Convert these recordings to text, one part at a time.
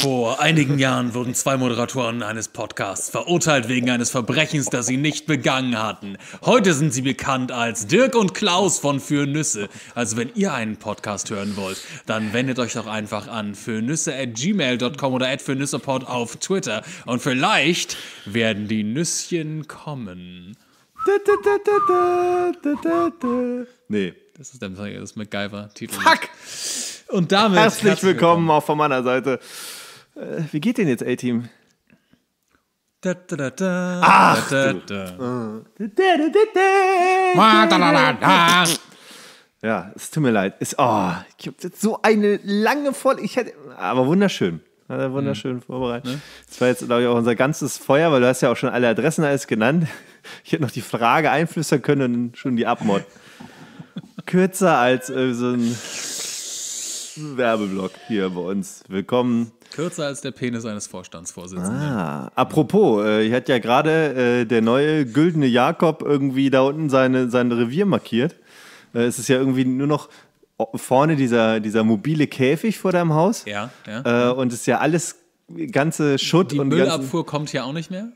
Vor einigen Jahren wurden zwei Moderatoren eines Podcasts verurteilt wegen eines Verbrechens, das sie nicht begangen hatten. Heute sind sie bekannt als Dirk und Klaus von Für Nüsse. Also wenn ihr einen Podcast hören wollt, dann wendet euch doch einfach an fürnüsse@gmail.com oder at fürnüssepod auf Twitter und vielleicht werden die Nüsschen kommen. Nee. Das ist der MacGyver-Titel. Fuck! Und damit. Herzlich, herzlich willkommen, willkommen, auch von meiner Seite. Äh, wie geht denn jetzt A-Team? Ach! Ja, es tut mir leid. Es, oh, ich habe jetzt so eine lange Voll. Ich hätte, aber wunderschön. Hat er wunderschön mhm. vorbereitet. Ne? Das war jetzt, glaube ich, auch unser ganzes Feuer, weil du hast ja auch schon alle Adressen alles genannt. Ich hätte noch die Frage einflüstern können und schon die Abmod. Kürzer als äh, so ein Werbeblock hier bei uns. Willkommen Kürzer als der Penis eines Vorstandsvorsitzenden. Ah, apropos, äh, ich hatte ja gerade äh, der neue güldene Jakob irgendwie da unten seine, sein Revier markiert. Äh, es ist ja irgendwie nur noch vorne dieser, dieser mobile Käfig vor deinem Haus. Ja, ja. Äh, und es ist ja alles ganze Schutt die und Müllabfuhr kommt ja auch nicht mehr.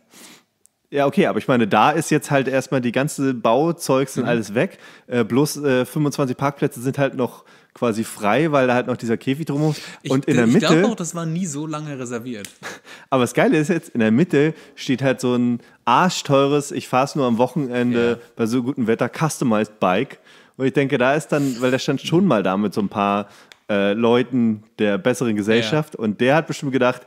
Ja, okay, aber ich meine, da ist jetzt halt erstmal die ganze Bauzeugs sind mhm. alles weg. Äh, bloß 25 äh, Parkplätze sind halt noch quasi frei, weil da halt noch dieser Käfig drum ist. Und in äh, der Mitte. Ich glaube auch, das war nie so lange reserviert. Aber das Geile ist jetzt, in der Mitte steht halt so ein arschteures, ich fahre es nur am Wochenende ja. bei so gutem Wetter, Customized Bike. Und ich denke, da ist dann, weil der stand schon mal da mit so ein paar äh, Leuten der besseren Gesellschaft ja. und der hat bestimmt gedacht,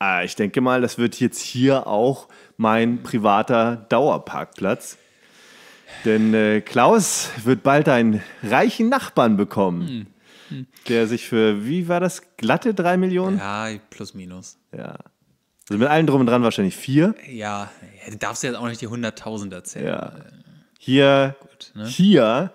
ah, ich denke mal, das wird jetzt hier auch mein privater Dauerparkplatz. Denn äh, Klaus wird bald einen reichen Nachbarn bekommen, hm. Hm. der sich für, wie war das, glatte drei Millionen? Ja, plus minus. Ja. Also mit allen drum und dran wahrscheinlich vier. Ja, du darfst jetzt auch nicht die 100.000 erzählen. Ja. Hier, Gut, ne? hier,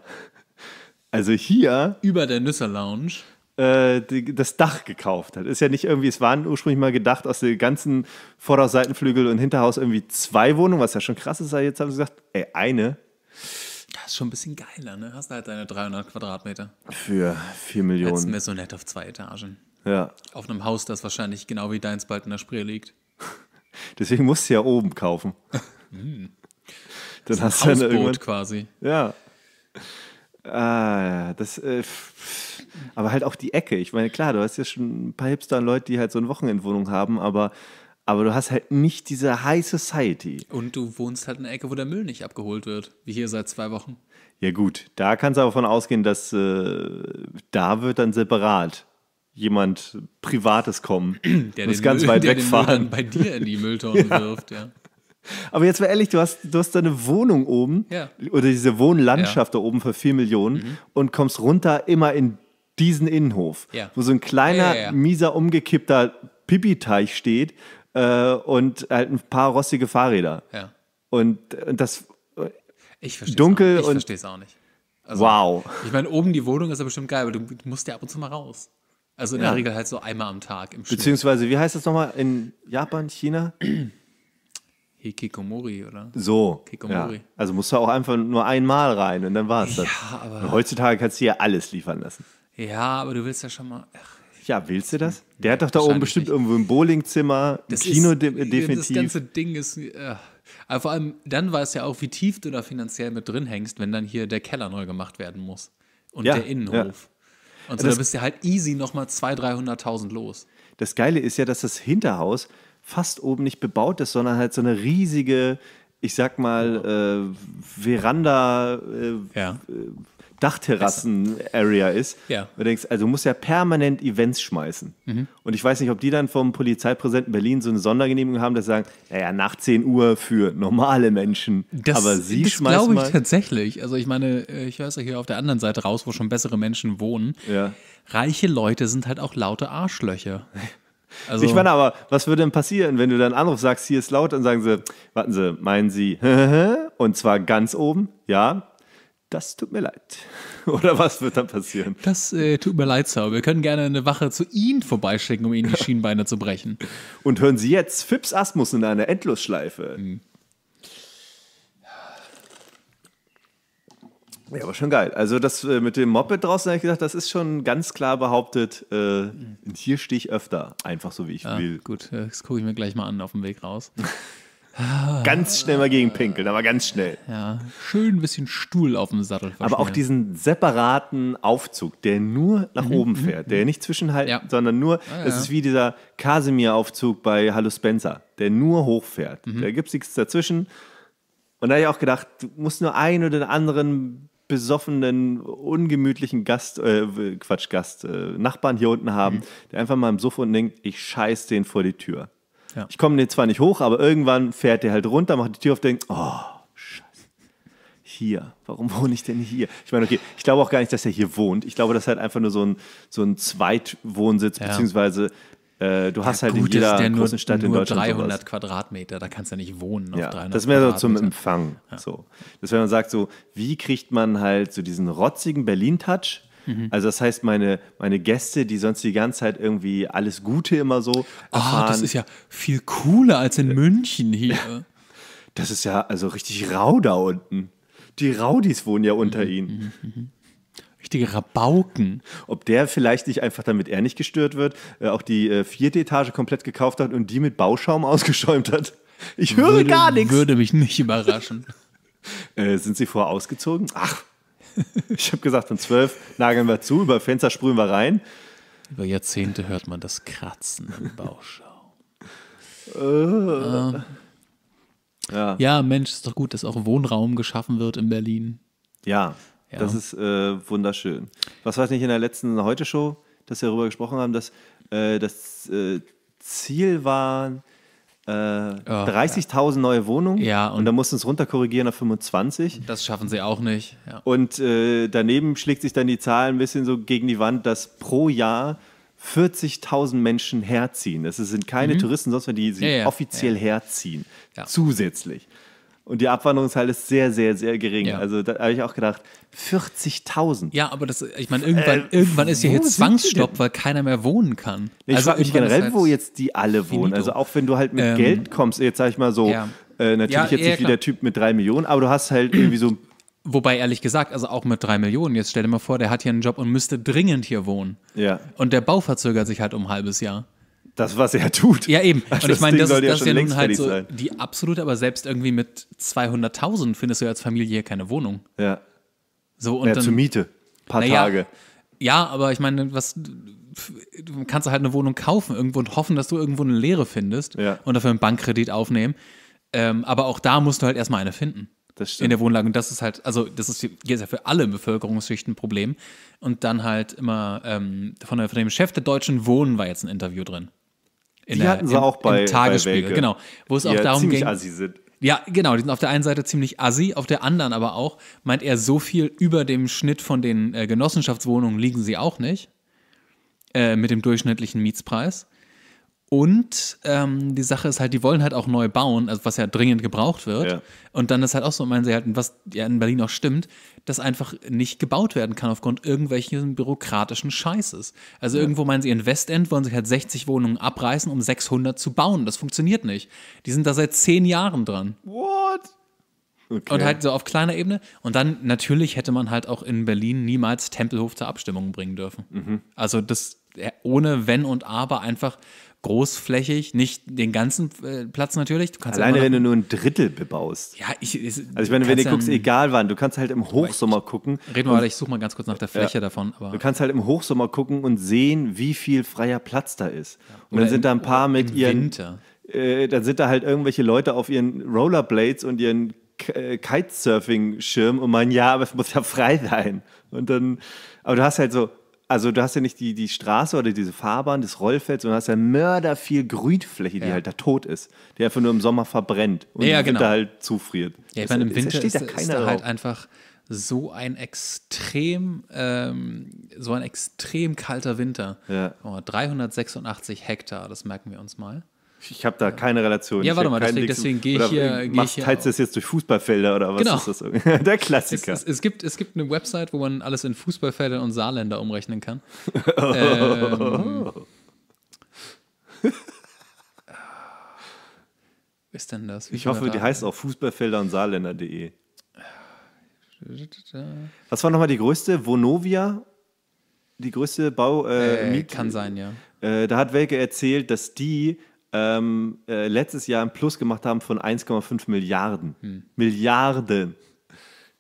also hier. Über der Nüsse Lounge äh, das Dach gekauft hat. Ist ja nicht irgendwie, es waren ursprünglich mal gedacht, aus den ganzen Vorderseitenflügel und Hinterhaus irgendwie zwei Wohnungen, was ja schon krass ist, aber jetzt haben sie gesagt, ey, eine das ist schon ein bisschen geiler, ne? Hast halt deine 300 Quadratmeter. Für 4 Millionen. Als nett auf zwei Etagen. Ja. Auf einem Haus, das wahrscheinlich genau wie deins bald in der Spree liegt. Deswegen musst du ja oben kaufen. mm. Dann hast du Hausboot irgendwann... quasi. Ja. Ah, das. Äh, aber halt auch die Ecke. Ich meine, klar, du hast ja schon ein paar Hipster und Leute, die halt so eine Wochenendwohnung haben, aber aber du hast halt nicht diese High Society. Und du wohnst halt in einer Ecke, wo der Müll nicht abgeholt wird, wie hier seit zwei Wochen. Ja gut, da kannst du aber von ausgehen, dass äh, da wird dann separat jemand Privates kommen, der muss ganz Müll, weit der wegfahren. bei dir in die Mülltonne ja. wirft, ja. Aber jetzt mal ehrlich, du hast, du hast deine Wohnung oben ja. oder diese Wohnlandschaft ja. da oben für 4 Millionen mhm. und kommst runter immer in diesen Innenhof, wo so ein kleiner, mieser, umgekippter Pipi-Teich steht äh, und halt ein paar rostige Fahrräder. Ja. Und, und das ich dunkel auch. Ich und verstehe es auch nicht. Also, wow. Ich meine, oben die Wohnung ist ja bestimmt geil, aber du, musst ja ab und zu mal raus. Also in ja. der Regel halt so einmal am Tag im Schnitt. Beziehungsweise, wie heißt das nochmal in Japan, China? Hikikomori, oder? So. Hikikomori. Ja. Also musst du auch einfach nur einmal rein und dann war war's das. Ja, aber. Und heutzutage kannst du ja alles liefern lassen. Ja, aber du willst ja schon mal. Ach. Ja, willst du das? Der hat doch da oben bestimmt nicht. irgendwo ein Bowlingzimmer, ein Kino ist, de definitiv. Das ganze Ding ist. Äh, aber vor allem, dann weiß ja auch, wie tief du da finanziell mit drin hängst, wenn dann hier der Keller neu gemacht werden muss. Und ja, der Innenhof. Ja. Und so, das, da bist du halt easy nochmal 200.000, 300.000 los. Das Geile ist ja, dass das Hinterhaus fast oben nicht bebaut ist, sondern halt so eine riesige, ich sag mal, ja. äh, Veranda. Äh, ja. Äh, Dachterrassen-Area ist. Ja. du denkst, also du musst ja permanent Events schmeißen. Mhm. Und ich weiß nicht, ob die dann vom Polizeipräsidenten Berlin so eine Sondergenehmigung haben, dass sie sagen, naja, nach 10 Uhr für normale Menschen. Das, Aber sie das schmeißen. Das glaube ich tatsächlich. Also ich meine, äh, ich höre es ja hier auf der anderen Seite raus, wo schon bessere Menschen wohnen. Ja. Reiche Leute sind halt auch laute Arschlöcher. Also ich meine aber, was würde denn passieren, wenn du dann Anruf sagst, hier ist laut, dann sagen sie, warten Sie, meinen Sie, und zwar ganz oben, ja, das tut mir leid. Oder was wird dann passieren? Das äh, tut mir leid, Sir. Wir können gerne eine Wache zu Ihnen vorbeischicken, um Ihnen die Schienbeine zu brechen. Und hören Sie jetzt Fips Asmus in einer Endlosschleife. Mhm. Ja, aber schon geil. Also das äh, mit dem Moped draußen, habe ich gesagt, das ist schon ganz klar behauptet, äh, mhm. hier stehe ich öfter, einfach so wie ich ja, ah, will. Gut, das gucke ich mir gleich mal an auf dem Weg raus. Ganz schnell mal gegen pinkeln, aber ganz schnell. Ja, schön ein bisschen Stuhl auf dem Sattel. Aber auch diesen separaten Aufzug, der nur nach mhm, oben mhm, fährt, der mhm. nicht zwischenhalten, ja. sondern nur, ah, ja. das ist wie dieser Kasimir-Aufzug bei Hallo Spencer, der nur hochfährt. Mhm. Da gibt es nichts dazwischen. Und da habe ich auch gedacht, du musst nur einen oder den anderen besoffenen, ungemütlichen Gast, äh, Quatsch, Gast, äh, Nachbarn hier unten haben, mhm. der einfach mal im Sofa und denkt, ich scheiß den vor die Tür. Ja. Ich komme den zwar nicht hoch, aber irgendwann fährt der halt runter, macht die Tür auf, denkt, oh, scheiße, hier, warum wohne ich denn hier? Ich meine, okay, ich glaube auch gar nicht, dass er hier wohnt. Ich glaube, das ist halt einfach nur so ein, so ein Zweitwohnsitz, ja. beziehungsweise äh, du hast halt ja, halt gut, in jeder großen nur, Stadt nur in Deutschland 300 sowas. Quadratmeter, da kannst du ja nicht wohnen auf ja, 300 Das ist mehr so zum Empfang. Ja. So. Das wenn man sagt so, wie kriegt man halt so diesen rotzigen Berlin-Touch Mhm. Also das heißt, meine, meine Gäste, die sonst die ganze Zeit irgendwie alles Gute immer so ah, erfahren. Oh, das ist ja viel cooler als in äh, München hier. Das ist ja also richtig rau da unten. Die Raudis wohnen ja mhm, unter mhm. ihnen. Mhm, mhm. Richtige Rabauken. Ob der vielleicht nicht einfach, damit er nicht gestört wird, äh, auch die äh, vierte Etage komplett gekauft hat und die mit Bauschaum ausgeschäumt hat. Ich höre würde, gar nichts. Würde mich nicht überraschen. äh, sind Sie vorher ausgezogen? Ach, ich habe gesagt, um zwölf nageln wir zu, über Fenster sprühen wir rein. Über Jahrzehnte hört man das Kratzen im Bauschau. Äh. ähm, ja. ja, Mensch, ist doch gut, dass auch Wohnraum geschaffen wird in Berlin. Ja, ja. das ist äh, wunderschön. Was war es nicht in der letzten Heute-Show, dass wir darüber gesprochen haben, dass äh, das äh, Ziel war, äh, oh, 30.000 ja. neue Wohnungen. Ja, und, und dann mussten es runterkorrigieren auf 25. Das schaffen sie auch nicht. Ja. Und äh, daneben schlägt sich dann die Zahl ein bisschen so gegen die Wand, dass pro Jahr 40.000 Menschen herziehen. Das sind keine mhm. Touristen, sondern die sie ja, offiziell herziehen. Zusätzlich. Und die Abwanderungszahl ist sehr, sehr, sehr gering. Ja. Also da habe ich auch gedacht, 40.000. Ja, aber das, ich meine, irgendwann, äh, irgendwann ist ja hier Zwangsstopp, weil keiner mehr wohnen kann. ich also frage mich generell, halt wo jetzt die alle wohnen. Also auch wenn du halt mit ähm, Geld kommst, jetzt sage ich mal so, ja. äh, natürlich ja, jetzt nicht wie der Typ mit drei Millionen, aber du hast halt irgendwie so Wobei, ehrlich gesagt, also auch mit drei Millionen, jetzt stell dir mal vor, der hat hier einen Job und müsste dringend hier wohnen. Ja. Und der Bau verzögert sich halt um ein halbes Jahr das, was er tut. Ja, eben. Also und ich meine, das, das, ja das ist ja nun halt so sein. die absolute, aber selbst irgendwie mit 200.000 findest du ja als Familie keine Wohnung. Ja. So, und ja, dann, zur Miete. Ein paar naja, Tage. Ja, aber ich meine, was du kannst halt eine Wohnung kaufen irgendwo und hoffen, dass du irgendwo eine Lehre findest ja. und dafür einen Bankkredit aufnehmen. Ähm, aber auch da musst du halt erstmal eine finden. Das stimmt. In der Wohnlage. Und das ist halt, also das ist jetzt ja für alle Bevölkerungsschichten ein Problem. Und dann halt immer ähm, von, von dem Chef der Deutschen Wohnen war jetzt ein Interview drin. In die der, hatten sie im, auch bei Tagesspiegel, genau, wo es auch ja, darum ging. Assi sind. Ja, genau, die sind auf der einen Seite ziemlich assi, auf der anderen aber auch, meint er, so viel über dem Schnitt von den äh, Genossenschaftswohnungen liegen sie auch nicht. Äh, mit dem durchschnittlichen Mietspreis. Und ähm, die Sache ist halt, die wollen halt auch neu bauen, also was ja dringend gebraucht wird. Ja. Und dann ist halt auch so, meinen sie halt, was ja in Berlin auch stimmt, dass einfach nicht gebaut werden kann aufgrund irgendwelchen bürokratischen Scheißes. Also ja. irgendwo meinen sie, in Westend wollen sie halt 60 Wohnungen abreißen, um 600 zu bauen. Das funktioniert nicht. Die sind da seit zehn Jahren dran. What? Okay. Und halt so auf kleiner Ebene. Und dann natürlich hätte man halt auch in Berlin niemals Tempelhof zur Abstimmung bringen dürfen. Mhm. Also das ohne Wenn und Aber einfach großflächig, nicht den ganzen äh, Platz natürlich. Alleine, ja wenn du nur ein Drittel bebaust. Ja, ich. Ist, also, ich meine, wenn du ja guckst, egal wann, du kannst halt im Hochsommer ich, gucken. Reden wir mal, ich suche mal ganz kurz nach der Fläche ja, davon. Aber. Du kannst halt im Hochsommer gucken und sehen, wie viel freier Platz da ist. Und dann sind da ein paar mit ihren. Winter. Äh, dann sind da halt irgendwelche Leute auf ihren Rollerblades und ihren äh, Kitesurfing-Schirm und meinen, ja, aber es muss ja frei sein. Und dann. Aber du hast halt so also du hast ja nicht die, die Straße oder diese Fahrbahn, das Rollfeld, sondern hast ja mörder viel Grünfläche, die ja. halt da tot ist, die einfach nur im Sommer verbrennt und ja, im genau. Winter halt zufriert. Ja, ich meine, im Winter ist, da ist da halt einfach so ein extrem, ähm, so ein extrem kalter Winter. Ja. Oh, 386 Hektar, das merken wir uns mal. Ich habe da keine Relation. Ja, warte mal, deswegen, deswegen gehe ich hier. Mach, geh teilst du das jetzt durch Fußballfelder oder was genau. ist das? Der Klassiker. Es, es, es, gibt, es gibt eine Website, wo man alles in Fußballfelder und Saarländer umrechnen kann. Oh. Ähm, ist denn das? Wie ich hoffe, die heißt auch Fußballfelder und Saarländer.de. Was war nochmal die größte? Vonovia? Die größte Bau. Äh, äh, kann sein, ja. Äh, da hat Welke erzählt, dass die ähm, äh, letztes Jahr einen Plus gemacht haben von 1,5 Milliarden. Hm. Milliarden.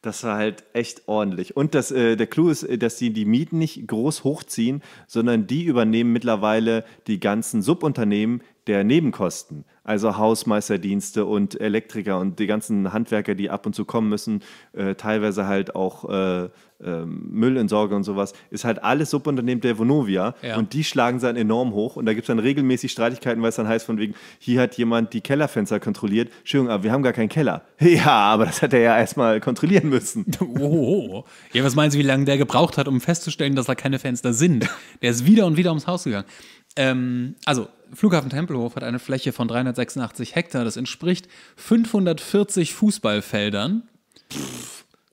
Das war halt echt ordentlich. Und das, äh, der Clou ist, äh, dass die die Mieten nicht groß hochziehen, sondern die übernehmen mittlerweile die ganzen Subunternehmen, der Nebenkosten, also Hausmeisterdienste und Elektriker und die ganzen Handwerker, die ab und zu kommen müssen, äh, teilweise halt auch äh, äh, Müllentsorger und sowas, ist halt alles Subunternehmen der Vonovia ja. und die schlagen dann enorm hoch und da gibt es dann regelmäßig Streitigkeiten, weil es dann heißt von wegen, hier hat jemand die Kellerfenster kontrolliert, Entschuldigung, aber wir haben gar keinen Keller. Ja, aber das hat er ja erstmal kontrollieren müssen. Oh, oh, oh, ja, was meinen Sie, wie lange der gebraucht hat, um festzustellen, dass da keine Fenster sind? Der ist wieder und wieder ums Haus gegangen. Ähm, also Flughafen Tempelhof hat eine Fläche von 386 Hektar. Das entspricht 540 Fußballfeldern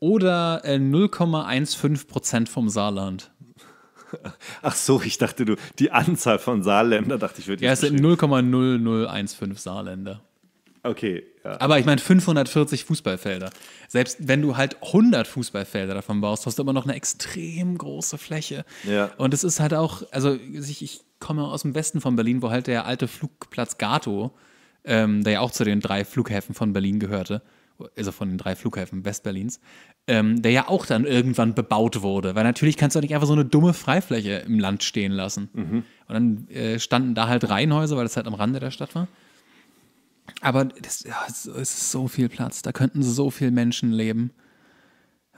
oder 0,15 äh, Prozent vom Saarland. Ach so, ich dachte du, die Anzahl von Saarländer, dachte ich, würde Ja, es sind 0,0015 Saarländer. Okay. Ja. Aber ich meine, 540 Fußballfelder. Selbst wenn du halt 100 Fußballfelder davon baust, hast du immer noch eine extrem große Fläche. Ja. Und es ist halt auch, also ich, ich, komme aus dem Westen von Berlin, wo halt der alte Flugplatz Gato, ähm, der ja auch zu den drei Flughäfen von Berlin gehörte, also von den drei Flughäfen Westberlins, ähm, der ja auch dann irgendwann bebaut wurde. Weil natürlich kannst du nicht einfach so eine dumme Freifläche im Land stehen lassen. Mhm. Und dann äh, standen da halt Reihenhäuser, weil das halt am Rande der Stadt war. Aber das, ja, es ist so viel Platz. Da könnten so viele Menschen leben.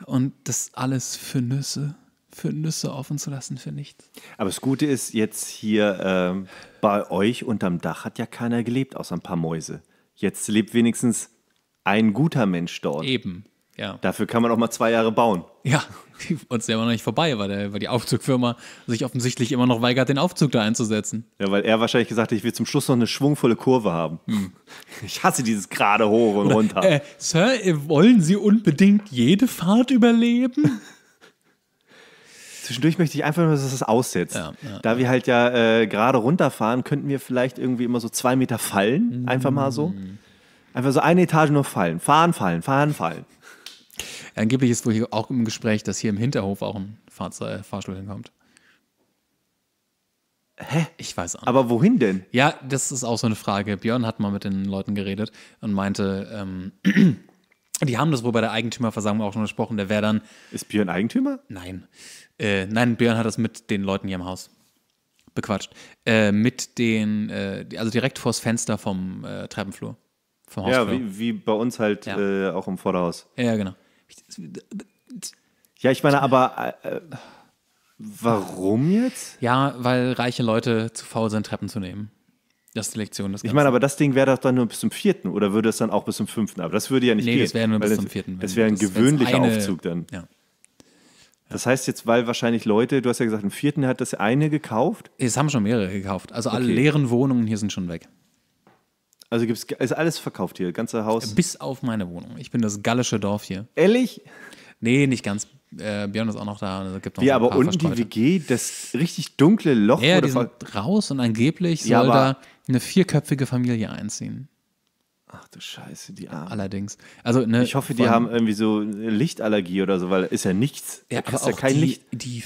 Und das alles für Nüsse, für Nüsse offen zu lassen, für nichts. Aber das Gute ist jetzt hier ähm, bei euch unterm Dach hat ja keiner gelebt, außer ein paar Mäuse. Jetzt lebt wenigstens ein guter Mensch dort. Eben, ja. Dafür kann man auch mal zwei Jahre bauen. Ja, und es ist ja immer noch nicht vorbei, weil, der, weil die Aufzugfirma sich offensichtlich immer noch weigert, den Aufzug da einzusetzen. Ja, weil er wahrscheinlich gesagt hat, ich will zum Schluss noch eine schwungvolle Kurve haben. Hm. Ich hasse dieses gerade hoch und Oder, runter. Äh, Sir, äh, wollen Sie unbedingt jede Fahrt überleben? Zwischendurch möchte ich einfach nur, dass es aussetzt. Ja, ja. Da wir halt ja äh, gerade runterfahren, könnten wir vielleicht irgendwie immer so zwei Meter fallen, einfach mal so. Mhm. Einfach so eine Etage nur fallen. Fahren, fallen, fahren, fallen. Angeblich ist wohl hier auch im Gespräch, dass hier im Hinterhof auch ein Fahrzeug, äh, Fahrstuhl hinkommt. Hä? Ich weiß auch nicht. Aber wohin denn? Ja, das ist auch so eine Frage. Björn hat mal mit den Leuten geredet und meinte, ähm, die haben das wohl bei der Eigentümerversammlung auch schon besprochen. Der wäre dann. Ist Björn Eigentümer? Nein. Äh, nein, Björn hat das mit den Leuten hier im Haus bequatscht. Äh, mit den, äh, also direkt vors Fenster vom äh, Treppenflur. Vom Ja, wie, wie, bei uns halt ja. Äh, auch im Vorderhaus. Ja, genau. Ja, ich meine, aber äh, äh, warum jetzt? Ja, weil reiche Leute zu faul sind, Treppen zu nehmen. Das ist die Lektion. Des ich meine, aber das Ding wäre doch dann nur bis zum vierten oder würde es dann auch bis zum fünften? Aber das würde ja nicht nee, gehen. Nee, das wäre nur bis zum vierten. Es wäre ein das, gewöhnlicher eine, Aufzug dann. Ja. Das heißt jetzt, weil wahrscheinlich Leute, du hast ja gesagt, im vierten hat das eine gekauft? Es haben schon mehrere gekauft. Also alle okay. leeren Wohnungen hier sind schon weg. Also gibt's, ist alles verkauft hier, ganze Haus. Bis auf meine Wohnung. Ich bin das gallische Dorf hier. Ehrlich? Nee, nicht ganz. Äh, Björn ist auch noch da. Also gibt aber unten die WG, das richtig dunkle Loch. Ja, die sind raus und angeblich soll da eine vierköpfige Familie einziehen. Ach du Scheiße, die Arme. Allerdings. Also, ne, ich hoffe, die haben irgendwie so eine Lichtallergie oder so, weil ist ja nichts. Ja, aber auch ja kein die, Licht. die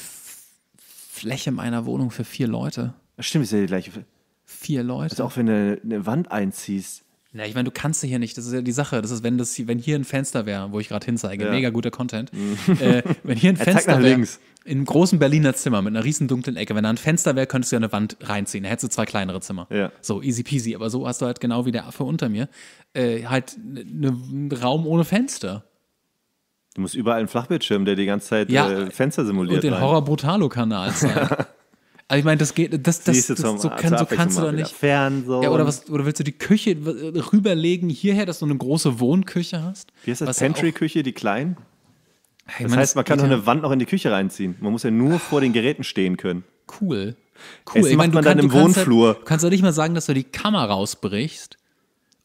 Fläche meiner Wohnung für vier Leute. Stimmt, ist ja die gleiche Fläche. Vier Leute. Also auch wenn du eine Wand einziehst. Na, ich meine, du kannst sie hier nicht. Das ist ja die Sache. Das ist, wenn, das, wenn hier ein Fenster wäre, wo ich gerade hinzeige, ja. mega guter Content. Mhm. Äh, wenn hier ein Fenster wäre, in einem großen Berliner Zimmer mit einer riesen dunklen Ecke, wenn da ein Fenster wäre, könntest du ja eine Wand reinziehen. Da hättest du zwei kleinere Zimmer. Ja. So, easy peasy. Aber so hast du halt genau wie der Affe unter mir äh, halt einen ne, Raum ohne Fenster. Du musst überall einen Flachbildschirm, der die ganze Zeit ja, äh, Fenster simuliert. Und den ne? Horror Brutalo-Kanal zeigen. Aber ich meine, das geht, das, das, das so, kann, so kannst du doch nicht. Fern, ja, oder, was, oder willst du die Küche rüberlegen hierher, dass du eine große Wohnküche hast? Wie heißt das? Pantry-Küche, die kleinen? Hey, das man, heißt, man kann doch eine Wand noch in die Küche reinziehen. Man muss ja nur vor den Geräten stehen können. Cool. Cool. Es ich meine, du, kann, du kannst halt- Wohnflur. Halt, du doch nicht mal sagen, dass du die Kammer rausbrichst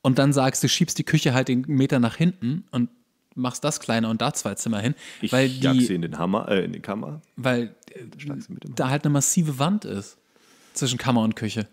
und dann sagst, du schiebst die Küche halt den Meter nach hinten und machst das kleiner und da zwei Zimmer hin. Ich weil die, sie in den Hammer, äh, in die Kammer. Weil äh, da halt eine massive Wand ist zwischen Kammer und Küche.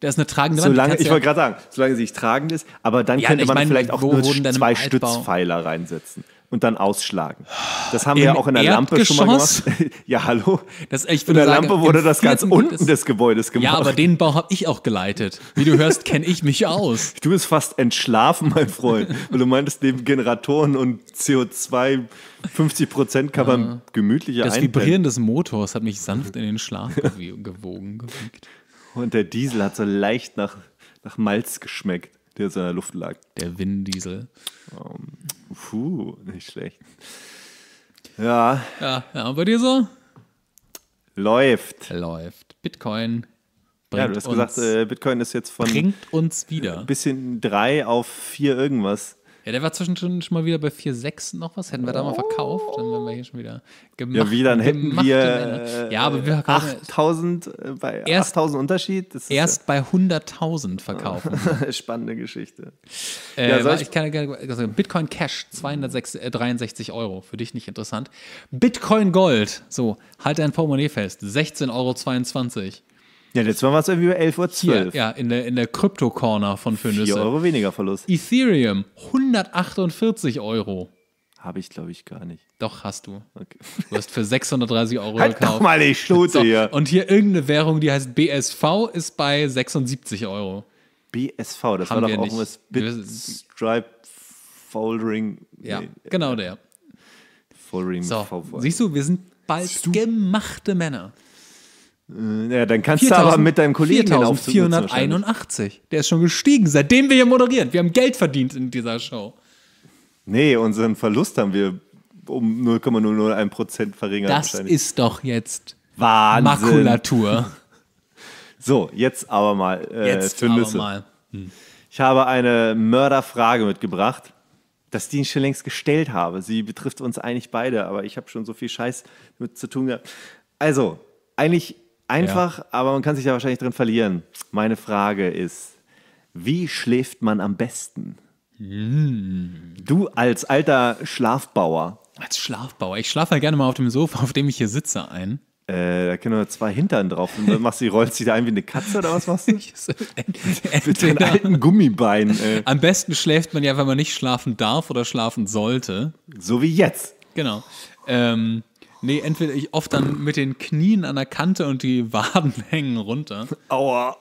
Da ist eine tragende Wand. Solange, ich ja wollte gerade sagen, solange sie nicht tragend ist, aber dann ja, könnte man meine, vielleicht auch nur zwei Altbau. Stützpfeiler reinsetzen und dann ausschlagen. Das haben Im wir auch in der Lampe schon mal gemacht. ja, hallo. Das, ich in der sagen, Lampe wurde das ganz unten des Gebäudes gemacht. Ja, aber den Bau habe ich auch geleitet. Wie du hörst, kenne ich mich aus. Du bist fast entschlafen, mein Freund, weil du meintest, neben Generatoren und CO2 50 Prozent kann man ah, gemütlicher Das einpennen. Vibrieren des Motors hat mich sanft in den Schlaf gewogen, gewiegt. Und der Diesel hat so leicht nach, nach Malz geschmeckt, der so in der Luft lag. Der Winddiesel. Um, ähm, Puh, nicht schlecht. Ja. Ja, ja und bei dir so? Läuft. Läuft. Bitcoin. Ja, du hast gesagt, äh, Bitcoin ist jetzt von. Bringt uns wieder. Bisschen drei auf vier irgendwas. Ja, der war zwischendurch schon mal wieder bei 4,6 noch was. Hätten wir da mal verkauft, dann wären wir hier schon wieder gemacht. Ja, wie, dann hätten wir ja, aber wir 8000 äh, bei 8000 Unterschied. erst ja. bei 100.000 verkaufen. Spannende Geschichte. Äh, ja, war, ich, ich kann, also Bitcoin Cash 263 äh, Euro, für dich nicht interessant. Bitcoin Gold, so, halt dein Portemonnaie fest, 16,22 Euro. Ja, jetzt Mal war es irgendwie bei 11.12 Uhr. ja, in der, in der Crypto-Corner von Fönüsse. 4 Euro weniger Verlust. Ethereum, 148 Euro. Habe ich, glaube ich, gar nicht. Doch, hast du. Okay. Du hast für 630 Euro halt gekauft. Doch mal die Schnute so. hier. Und hier irgendeine Währung, die heißt BSV, ist bei 76 Euro. BSV, das Haben war doch auch nicht. was Bitstripe Foldering. Ja, genau der. Foldering so, VV. Siehst du, wir sind bald Stu gemachte Männer. Äh, ja, dann kannst 4000, du aber mit deinem Kollegen 4481. Der ist schon gestiegen, seitdem wir hier moderieren. Wir haben Geld verdient in dieser Show. Nee, unseren Verlust haben wir um 0,001 Prozent verringert. Das ist doch jetzt Wahnsinn. Makulatur. So, jetzt aber mal äh, jetzt für Nüsse. Mal. Hm. Ich habe eine Mörderfrage mitgebracht, dass die ich schon längst gestellt habe. Sie betrifft uns eigentlich beide, aber ich habe schon so viel Scheiß mit zu tun gehabt. Also, eigentlich einfach, ja. aber man kann sich da wahrscheinlich drin verlieren. Meine Frage ist, wie schläft man am besten? Mm. Du als alter Schlafbauer. Als Schlafbauer. Ich schlafe ja halt gerne mal auf dem Sofa, auf dem ich hier sitze, ein. Äh, da können wir zwei Hintern drauf. Und dann machst du die, rollst dich da ein wie eine Katze oder was machst du? Mit deinen alten Gummibein. Äh. Am besten schläft man ja, wenn man nicht schlafen darf oder schlafen sollte. So wie jetzt. Genau. Ähm, Nee, entweder ich oft dann mit den Knien an der Kante und die Waden hängen runter. Aua.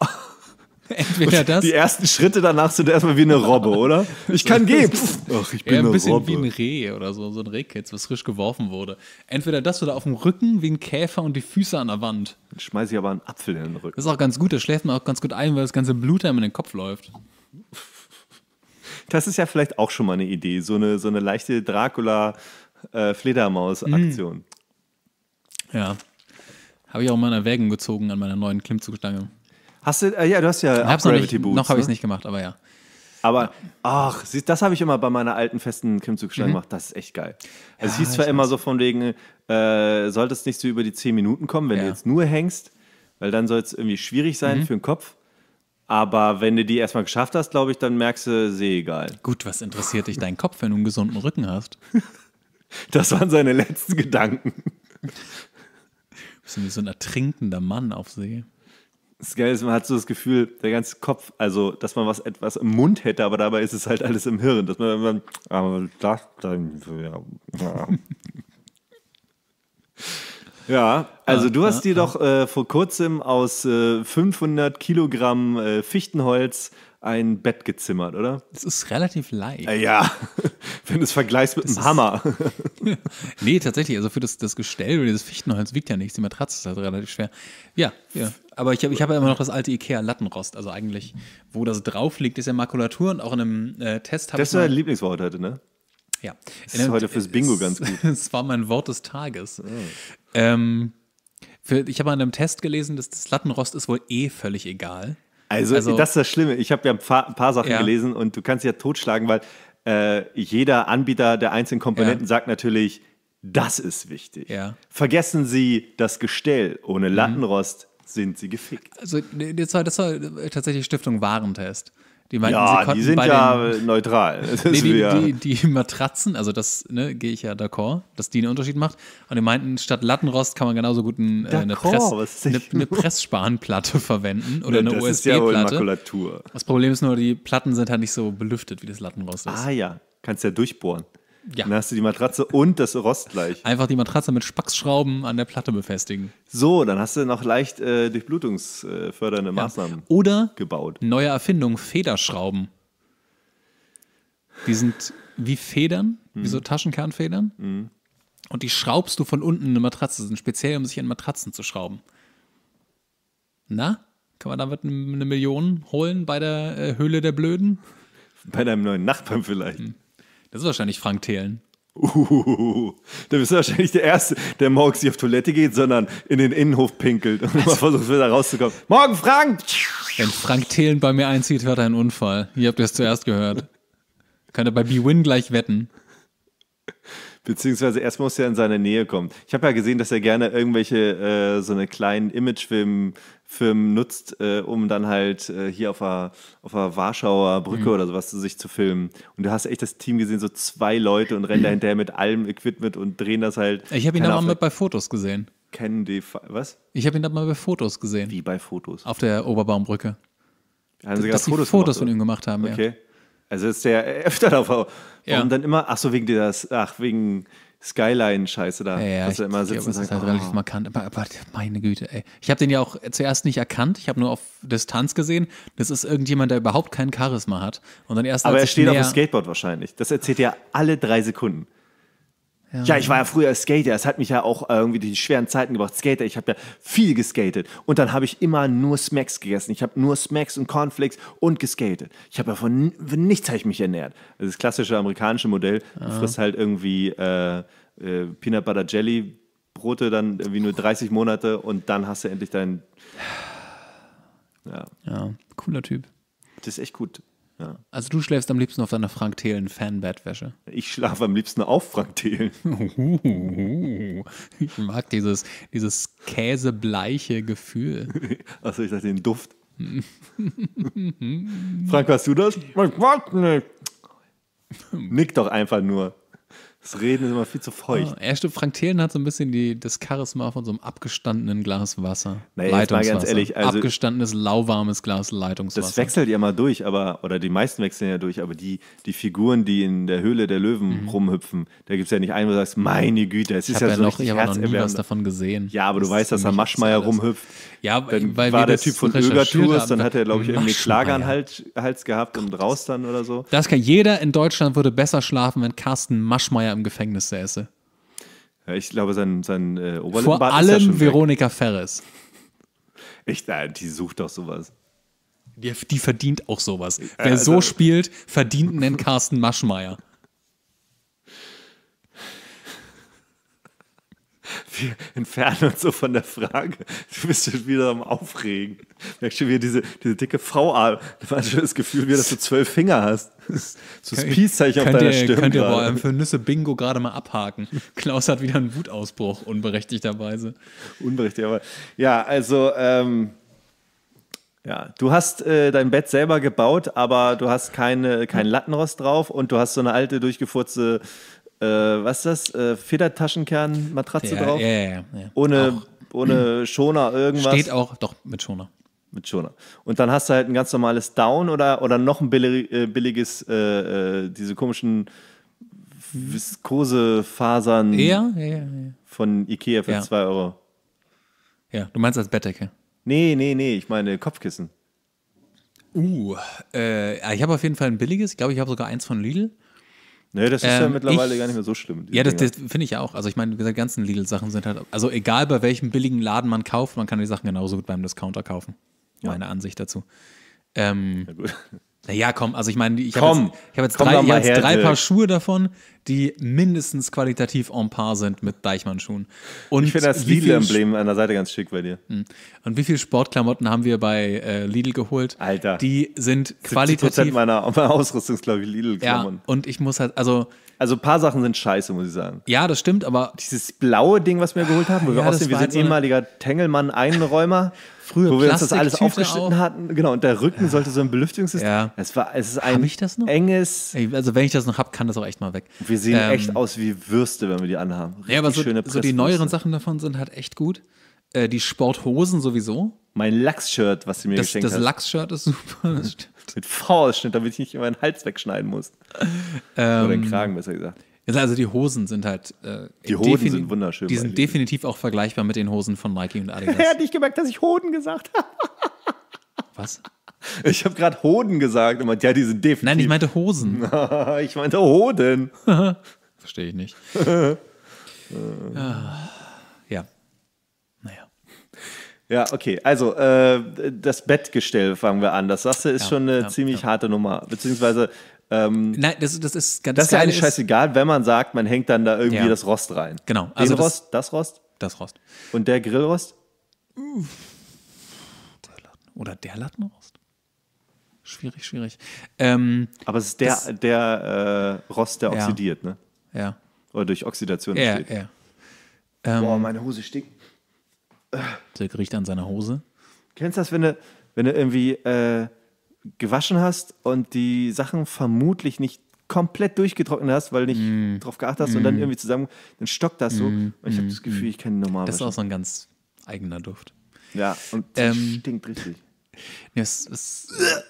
Entweder das. Die ersten Schritte danach sind erstmal wie eine Robbe, oder? Ich kann gehen. Ach, ich bin ja, ein bisschen Robbe. wie ein Reh oder so, so ein Rehkitz, was frisch geworfen wurde. Entweder das oder auf dem Rücken wie ein Käfer und die Füße an der Wand. Dann schmeiße ich aber einen Apfel in den Rücken. Das ist auch ganz gut, da schläft man auch ganz gut ein, weil das ganze Blut einem in den Kopf läuft. Das ist ja vielleicht auch schon mal eine Idee, so eine, so eine leichte Dracula-Fledermaus-Aktion. Äh, mhm. Ja. Habe ich auch mal in Erwägung gezogen an meiner neuen Klimmzugstange. Hast du, äh, ja, du hast ja hab's noch Noch habe ne? ich es nicht gemacht, aber ja. Aber, ja. ach, das habe ich immer bei meiner alten festen Klimmzugstange mhm. gemacht. Das ist echt geil. Also, ja, es hieß zwar immer so von wegen, äh, solltest nicht so über die 10 Minuten kommen, wenn ja. du jetzt nur hängst, weil dann soll es irgendwie schwierig sein mhm. für den Kopf. Aber wenn du die erstmal geschafft hast, glaube ich, dann merkst du, sehr egal. Gut, was interessiert dich dein Kopf, wenn du einen gesunden Rücken hast? das waren seine letzten Gedanken. Das wie so ein ertrinkender Mann auf See. Das ist man hat so das Gefühl, der ganze Kopf, also dass man was etwas im Mund hätte, aber dabei ist es halt alles im Hirn. Dass man, man ah, aber das dann, ja. ja. also du hast dir doch äh, vor kurzem aus äh, 500 Kilogramm äh, Fichtenholz ein Bett gezimmert, oder? Es ist relativ leicht. Äh, ja, wenn du es vergleichst mit das einem Hammer. nee, tatsächlich. Also für das, das Gestell oder dieses Fichtenholz wiegt ja nichts. Die Matratze ist halt relativ schwer. Ja, ja. Aber ich habe ich hab ja immer noch das alte Ikea-Lattenrost. Also eigentlich, wo das drauf liegt, ist ja Makulatur. Und auch in einem äh, Test habe ich. Das ist dein Lieblingswort heute, ne? Ja. Das ist heute fürs Bingo ganz gut. das war mein Wort des Tages. Oh. Ähm, für, ich habe an einem Test gelesen, dass das Lattenrost ist wohl eh völlig egal. Also, also, das ist das Schlimme. Ich habe ja ein paar, ein paar Sachen ja. gelesen und du kannst ja totschlagen, weil äh, jeder Anbieter der einzelnen Komponenten ja. sagt natürlich, das ist wichtig. Ja. Vergessen Sie das Gestell. Ohne mhm. Lattenrost mhm. sind Sie gefickt. Also das war, das war tatsächlich Stiftung Warentest. Die meinten, ja, sie konnten die sind bei ja den, neutral. Nee, die, Die, die, Matratzen, also das ne, gehe ich ja d'accord, dass die einen Unterschied macht. Und die meinten, statt Lattenrost kann man genauso gut ein, äh, eine, Press, eine, eine Pressspanplatte verwenden oder ne, eine USB-Platte. Ja das Problem ist nur, die Platten sind halt nicht so belüftet wie das Lattenrost ist. Ah ja, kannst ja durchbohren. Ja. Dann hast du die Matratze und das Rost gleich. Einfach die Matratze mit Spacksschrauben an der Platte befestigen. So, dann hast du noch leicht äh, durchblutungsfördernde ja. Maßnahmen Oder gebaut. Neue Erfindung, Federschrauben. Die sind wie Federn, mhm. wie so mhm. Taschenkernfedern. Mhm. Und die schraubst du von unten in eine Matratze. Das sind speziell, um sich an Matratzen zu schrauben. Na? Kann man damit eine Million holen bei der äh, Höhle der Blöden? Bei deinem neuen Nachbarn vielleicht. Mhm. Das ist wahrscheinlich Frank Thelen. Uhuhu. Da bist du wahrscheinlich der Erste, der morgens nicht auf Toilette geht, sondern in den Innenhof pinkelt und immer versucht, wieder rauszukommen. Morgen, Frank! Wenn Frank Thelen bei mir einzieht, hört er einen Unfall. Ihr habt das zuerst gehört. Kann er bei Bwin gleich wetten. Beziehungsweise erst muss er in seine Nähe kommen. Ich habe ja gesehen, dass er gerne irgendwelche äh, so eine kleinen Imagefilm Firmen nutzt, äh, um dann halt äh, hier auf der, auf Warschauer Brücke mhm. oder sowas sich zu filmen. Und du hast echt das Team gesehen, so zwei Leute und rennen da hinterher mit allem Equipment und drehen das halt. Ich habe ihn da mal bei Fotos gesehen. Kennen die, was? Ich habe ihn da mal bei Fotos gesehen. Wie bei Fotos? Auf der Oberbaumbrücke. Haben sie dass sie Fotos, Fotos gemacht, von ihm gemacht haben, okay. ja. Also ist der öfter davor. Ja. Warum dann immer? Ach so, wegen dieser, ach, wegen Skyline-Scheiße da. Ja, ja, ich, immer sitzt und sagen, ist halt oh. relativ markant. Aber, aber meine Güte, ey. Ich habe den ja auch zuerst nicht erkannt. Ich habe nur auf Distanz gesehen. Das ist irgendjemand, der überhaupt kein Charisma hat. Und dann erst aber er steht auf dem Skateboard wahrscheinlich. Das erzählt er alle drei Sekunden. Ja. ich war ja früher Skater. Es hat mich ja auch äh, irgendwie die schweren Zeiten gebracht. Skater, ich habe ja viel geskatet. Und dann habe ich immer nur Smacks gegessen. Ich habe nur Smacks und Cornflakes und geskatet. Ich habe ja von, von nichts habe ich mich ernährt. Das, also das klassische amerikanische Modell. Du ah. frisst halt irgendwie äh, äh, Peanut Butter Jelly Brote dann irgendwie nur 30 Monate und dann hast du endlich dein... Ja. ja, cooler Typ. Das ist echt gut. Ja. Also du schläfst am liebsten auf deiner Frank Thelen Fanbettwäsche. Ich schlafe am liebsten auf Frank Thelen. ich mag dieses, dieses käsebleiche Gefühl. Achso, ich sag den Duft. Frank, hast du das? Ich weiß nicht. Nick doch einfach nur. Das Reden ist immer viel zu feucht. Ja, stimmt, Frank Thelen hat so ein bisschen die, das Charisma von so einem abgestandenen Glas Wasser. Naja, Leitungswasser. mal ganz ehrlich, also Abgestandenes, lauwarmes Glas Leitungswasser. Das wechselt ja mal durch, aber, oder die meisten wechseln ja durch, aber die, die Figuren, die in der Höhle der Löwen mhm. rumhüpfen, da gibt es ja nicht einen, wo du sagst, meine Güte, es ich ist ja, ja so noch, Ich habe noch nie was davon gesehen. Ja, aber das du weißt, dass da Maschmeier rumhüpft ja, dann weil war der Typ von Öger Tours, dann hat er, glaube ich, irgendwie Schlageranhalt Hals gehabt und raus dann oder so. Das kann jeder in Deutschland würde besser schlafen, wenn Carsten Maschmeier im Gefängnis säße. Ja, ich glaube, sein, sein äh, Oberlippenbart Vor allem ist ja schon Veronika weg. Ferres. Echt, nein, die sucht doch sowas. Die, die verdient auch sowas. Äh, Wer äh, so also spielt, verdient einen Carsten Maschmeier. wir entfernen uns so von der Frage. Du bist schon wieder am Aufregen. Merkst du, wie diese, diese dicke Frau, ah, das war schon das Gefühl, wie dass du zwölf Finger hast. So das Peace-Zeichen auf deiner ihr, Stirn. Könnt ihr bei eurem für Nüsse Bingo gerade mal abhaken. Klaus hat wieder einen Wutausbruch, unberechtigterweise. Unberechtigterweise. Ja, also, ähm, ja, du hast äh, dein Bett selber gebaut, aber du hast keine, kein Lattenrost drauf und du hast so eine alte, durchgefurzte äh, was ist das? Äh, Federtaschenkern-Matratze ja, drauf. Ja, ja, ja. Ohne, ohne Schoner, irgendwas. Steht auch, doch, mit Schoner. Mit Schoner. Und dann hast du halt ein ganz normales Down oder, oder noch ein billig, äh, billiges, äh, äh, diese komischen Viskosefasern ja, ja, ja, von Ikea für 2 Euro. Ja, du meinst als Bettdecke? Nee, nee, nee, ich meine Kopfkissen. Uh, äh, ich habe auf jeden Fall ein billiges. Ich glaube, ich habe sogar eins von Lidl. Nee, das ist ähm, ja mittlerweile ich, gar nicht mehr so schlimm. Ja, das, das finde ich auch. Also ich meine, die ganzen Lidl-Sachen sind halt, also egal bei welchem billigen Laden man kauft, man kann die Sachen genauso gut beim Discounter kaufen. Ja. Meine Ansicht dazu. Ähm, ja, naja, komm, also ich meine, ich habe jetzt, hab jetzt, drei, ich her, drei Paar Schuhe davon, die mindestens qualitativ en par sind mit Deichmann-Schuhen. Ich finde das Lidl-Emblem an der Seite ganz schick bei dir. Hm. Und wie viele Sportklamotten haben wir bei äh, Lidl geholt? Alter. Die sind qualitativ. meiner, meiner Ausrüstung ist, glaube ich, Lidl-Klamotten. Ja, und ich muss halt, also. Also ein paar Sachen sind scheiße, muss ich sagen. Ja, das stimmt, aber. Dieses blaue Ding, was wir geholt haben, wo ja, wir aussehen sind so ein ehemaliger Tengelmann-Einräumer. früher wo wir uns das alles aufgeschnitten auch. hatten. Genau, und der Rücken ja. sollte so ein Belüftungssystem. Ja. Es war, es ist ein enges. Ey, also wenn ich das noch habe, kann das auch echt mal weg. wir sehen ähm, echt aus wie Würste, wenn wir die anhaben. Richtig ja, aber so, so die neueren Sachen davon sind halt echt gut. Äh, die Sporthosen sowieso. Mein Lachs-Shirt, was sie mir das, geschenkt das hat. Das Lachs-Shirt ist super. Mit V-Ausschnitt, damit ich nicht immer den Hals wegschneiden muss. Ähm, Oder den Kragen, besser gesagt. Also die Hosen sind halt. Äh, die Hosen sind wunderschön. Die sind definitiv auch vergleichbar mit den Hosen von Nike und Adidas. Er hat nicht gemerkt, dass ich Hoden gesagt habe. Was? Ich habe gerade Hoden gesagt und meinte, ja, die sind definitiv. Nein, ich meinte Hosen. ich meinte Hoden. Verstehe ich nicht. Ah, ja. Naja. Ja, okay. Also, äh, das Bettgestell fangen wir an. Das sagst du, ist ja, schon eine ja, ziemlich ja. harte Nummer. Beziehungsweise ähm, Nein, das, das ist ganz Das ist ja eigentlich scheißegal, wenn man sagt, man hängt dann da irgendwie ja. das Rost rein. Genau. Den also das, Rost, das Rost? Das Rost. Und der Grillrost? Oder der Lattenrost? Schwierig, schwierig. Ähm, Aber es ist der, das, der äh, Rost, der ja. oxidiert, ne? Ja. Oder durch Oxidation ja, entsteht. Ja. Ähm, Boah, meine Hose stinkt. Der riecht an seiner Hose. Kennst du das, wenn du, wenn du irgendwie äh, gewaschen hast und die Sachen vermutlich nicht komplett durchgetrocknet hast, weil nicht mm. drauf geachtet hast mm. und dann mm. irgendwie zusammen, dann stockt das so. Mm. Und ich habe das mm. Gefühl, ich kann normal. Das ist auch so ein ganz eigener Duft. Ja, und ähm, stinkt richtig. Nee, es, es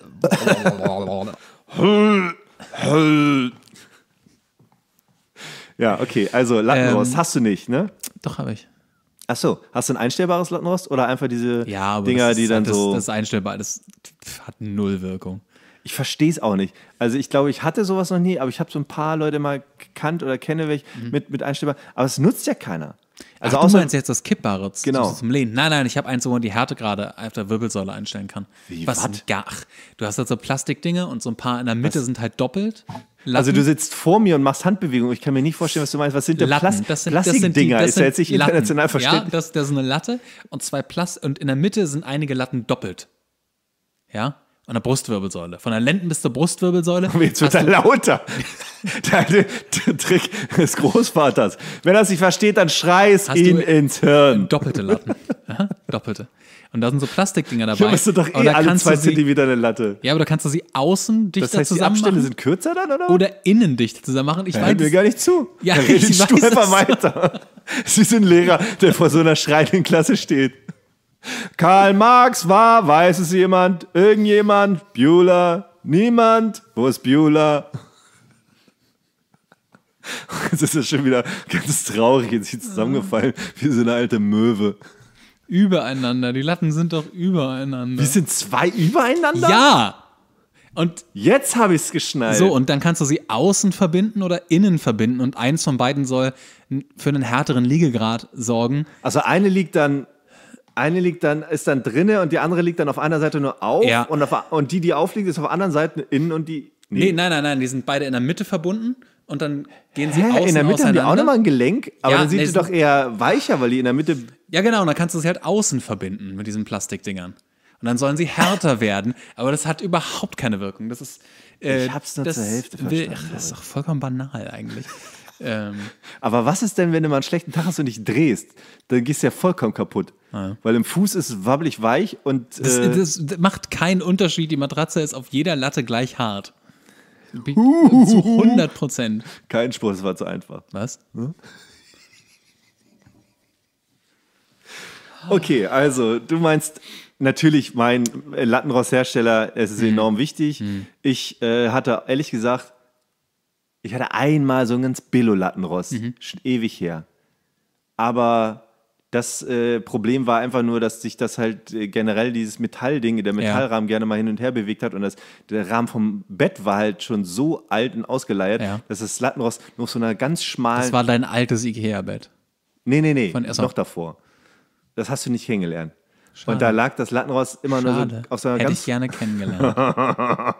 ja, okay, also Lattenrost ähm, hast du nicht, ne? Doch, habe ich. Ach so, hast du ein einstellbares Lattenrost oder einfach diese ja, Dinger, die dann halt so. Das, das ist einstellbar, das hat null Wirkung. Ich verstehe es auch nicht. Also ich glaube, ich hatte sowas noch nie, aber ich habe so ein paar Leute mal gekannt oder kenne welche mhm. mit, mit einstellbar. Aber es nutzt ja keiner. Also Ach, außer, du meinst jetzt das Kippbare genau. zum, Lehnen. Nein, nein, ich habe eins, wo man die Härte gerade auf der Wirbelsäule einstellen kann. Wie, was? Gar, du hast halt so Plastikdinge und so ein paar in der Mitte was? sind halt doppelt. Latten? Also du sitzt vor mir und machst Handbewegungen. Ich kann mir nicht vorstellen, was du meinst. Was sind denn Plas das sind, Plastikdinger? Das sind die, das ist ja jetzt nicht international verständlich. Ja, das, das ist eine Latte und zwei Plas und in der Mitte sind einige Latten doppelt. Ja? An der Brustwirbelsäule. Von der Lenden bis zur Brustwirbelsäule. Und oh, jetzt wird er lauter. der, Trick des Großvaters. Wenn er es nicht versteht, dann schrei es ihn ins Hirn. Doppelte Latten. doppelte. Und da sind so Plastikdinger dabei. Ja, eh du doch eh alle zwei sie, Zentimeter eine Latte. Ja, aber da kannst du sie außen dichter das heißt, zusammen die Abstände sind kürzer dann, oder? Oder innen dichter zusammen machen. Ich ja, weiß. mir gar nicht zu. Ja, da ich weiß du einfach weiter. sie sind Lehrer, der vor so einer schreienden Klasse steht. Karl Marx war, weiß es jemand? Irgendjemand? Bühler? Niemand? Wo ist Bühler? Jetzt ist er schon wieder ganz traurig, jetzt ist sie zusammengefallen wie so eine alte Möwe. Übereinander. Die Latten sind doch übereinander. Wir sind zwei übereinander? Ja! Und jetzt habe ich es geschnallt. So, und dann kannst du sie außen verbinden oder innen verbinden. Und eins von beiden soll für einen härteren Liegegrad sorgen. Also eine liegt dann eine liegt dann, ist dann drinne und die andere liegt dann auf einer Seite nur auf, ja. und, auf und, die, die aufliegt, ist auf anderen Seiten innen und die. Nee. nee. nein, nein, nein, die sind beide in der Mitte verbunden und dann gehen sie Hä, außen In der Mitte haben die auch nochmal ein Gelenk, aber ja, dann sind nee, die doch eher weicher, weil die in der Mitte. Ja, genau, und dann kannst du sie halt außen verbinden mit diesen Plastikdingern. Und dann sollen sie härter werden, aber das hat überhaupt keine Wirkung. Das ist. Äh, ich hab's nur zur Hälfte verstanden. Ach, das ist doch vollkommen banal eigentlich. ähm. Aber was ist denn, wenn du mal einen schlechten Tag hast und dich drehst? Dann gehst du ja vollkommen kaputt. Ah, ja. Weil im Fuß ist es wabbelig weich und. Äh das, das macht keinen Unterschied. Die Matratze ist auf jeder Latte gleich hart. Zu 100 Prozent. Kein Spruch, es war zu einfach. Was? Hm? Okay, also du meinst natürlich mein Lattenrost-Hersteller, es ist hm. enorm wichtig. Hm. Ich äh, hatte ehrlich gesagt, ich hatte einmal so ein ganz billo lattenross mhm. schon ewig her. Aber das äh, Problem war einfach nur, dass sich das halt äh, generell dieses Metallding, der Metallrahmen ja. gerne mal hin und her bewegt hat und das, der Rahmen vom Bett war halt schon so alt und ausgeleiert, ja. dass das Lattenrost noch so einer ganz schmalen. Das war dein altes IKEA-Bett. Nee, nee, nee, noch davor. Das hast du nicht kennengelernt. Schade. Und da lag das Lattenrost immer Schade. nur so auf seiner einer Hätte ganz. Hätte ich gerne kennengelernt.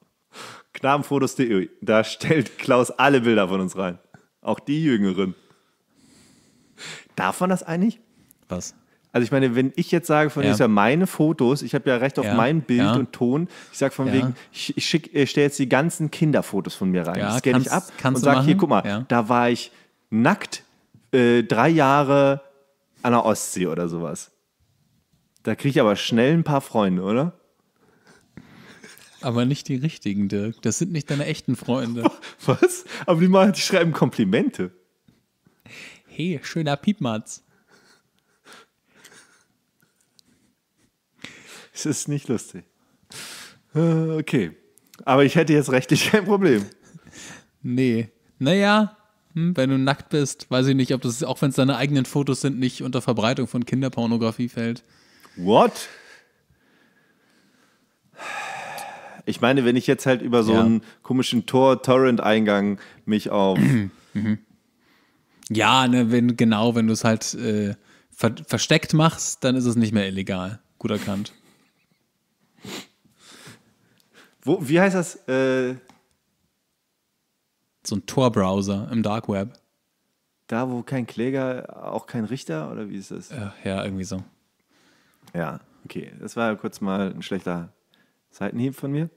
Knabenfotos.de, da stellt Klaus alle Bilder von uns rein. Auch die Jüngeren. Darf man das eigentlich? Was? Also ich meine, wenn ich jetzt sage, von ja. ist ja meine Fotos, ich habe ja Recht auf ja. mein Bild ja. und Ton. Ich sage von wegen, ich, ich, ich äh, stelle jetzt die ganzen Kinderfotos von mir rein. Ja, das scanne ich ab und sage, hier, guck mal, da war ich nackt äh, drei Jahre an der Ostsee oder sowas. Da kriege ich aber schnell ein paar Freunde, oder? Aber nicht die richtigen, Dirk. Das sind nicht deine echten Freunde. Was? Aber die, machen, die schreiben Komplimente hey, schöner Piepmatz. Es ist nicht lustig. Äh, okay. Aber ich hätte jetzt rechtlich kein Problem. Nee. Naja, hm, wenn du nackt bist, weiß ich nicht, ob das, auch wenn es deine eigenen Fotos sind, nicht unter Verbreitung von Kinderpornografie fällt. What? Ich meine, wenn ich jetzt halt über so ja. einen komischen Tor-Torrent-Eingang mich auf mhm. Ja, ne, wenn, genau, wenn du es halt äh, ver versteckt machst, dann ist es nicht mehr illegal. Gut erkannt. Wo, wie heißt das? Äh so ein Tor-Browser im Dark Web. Da, wo kein Kläger, auch kein Richter, oder wie ist das? Ja, äh, ja irgendwie so. Ja, okay. Das war kurz mal ein schlechter Seitenhieb von mir.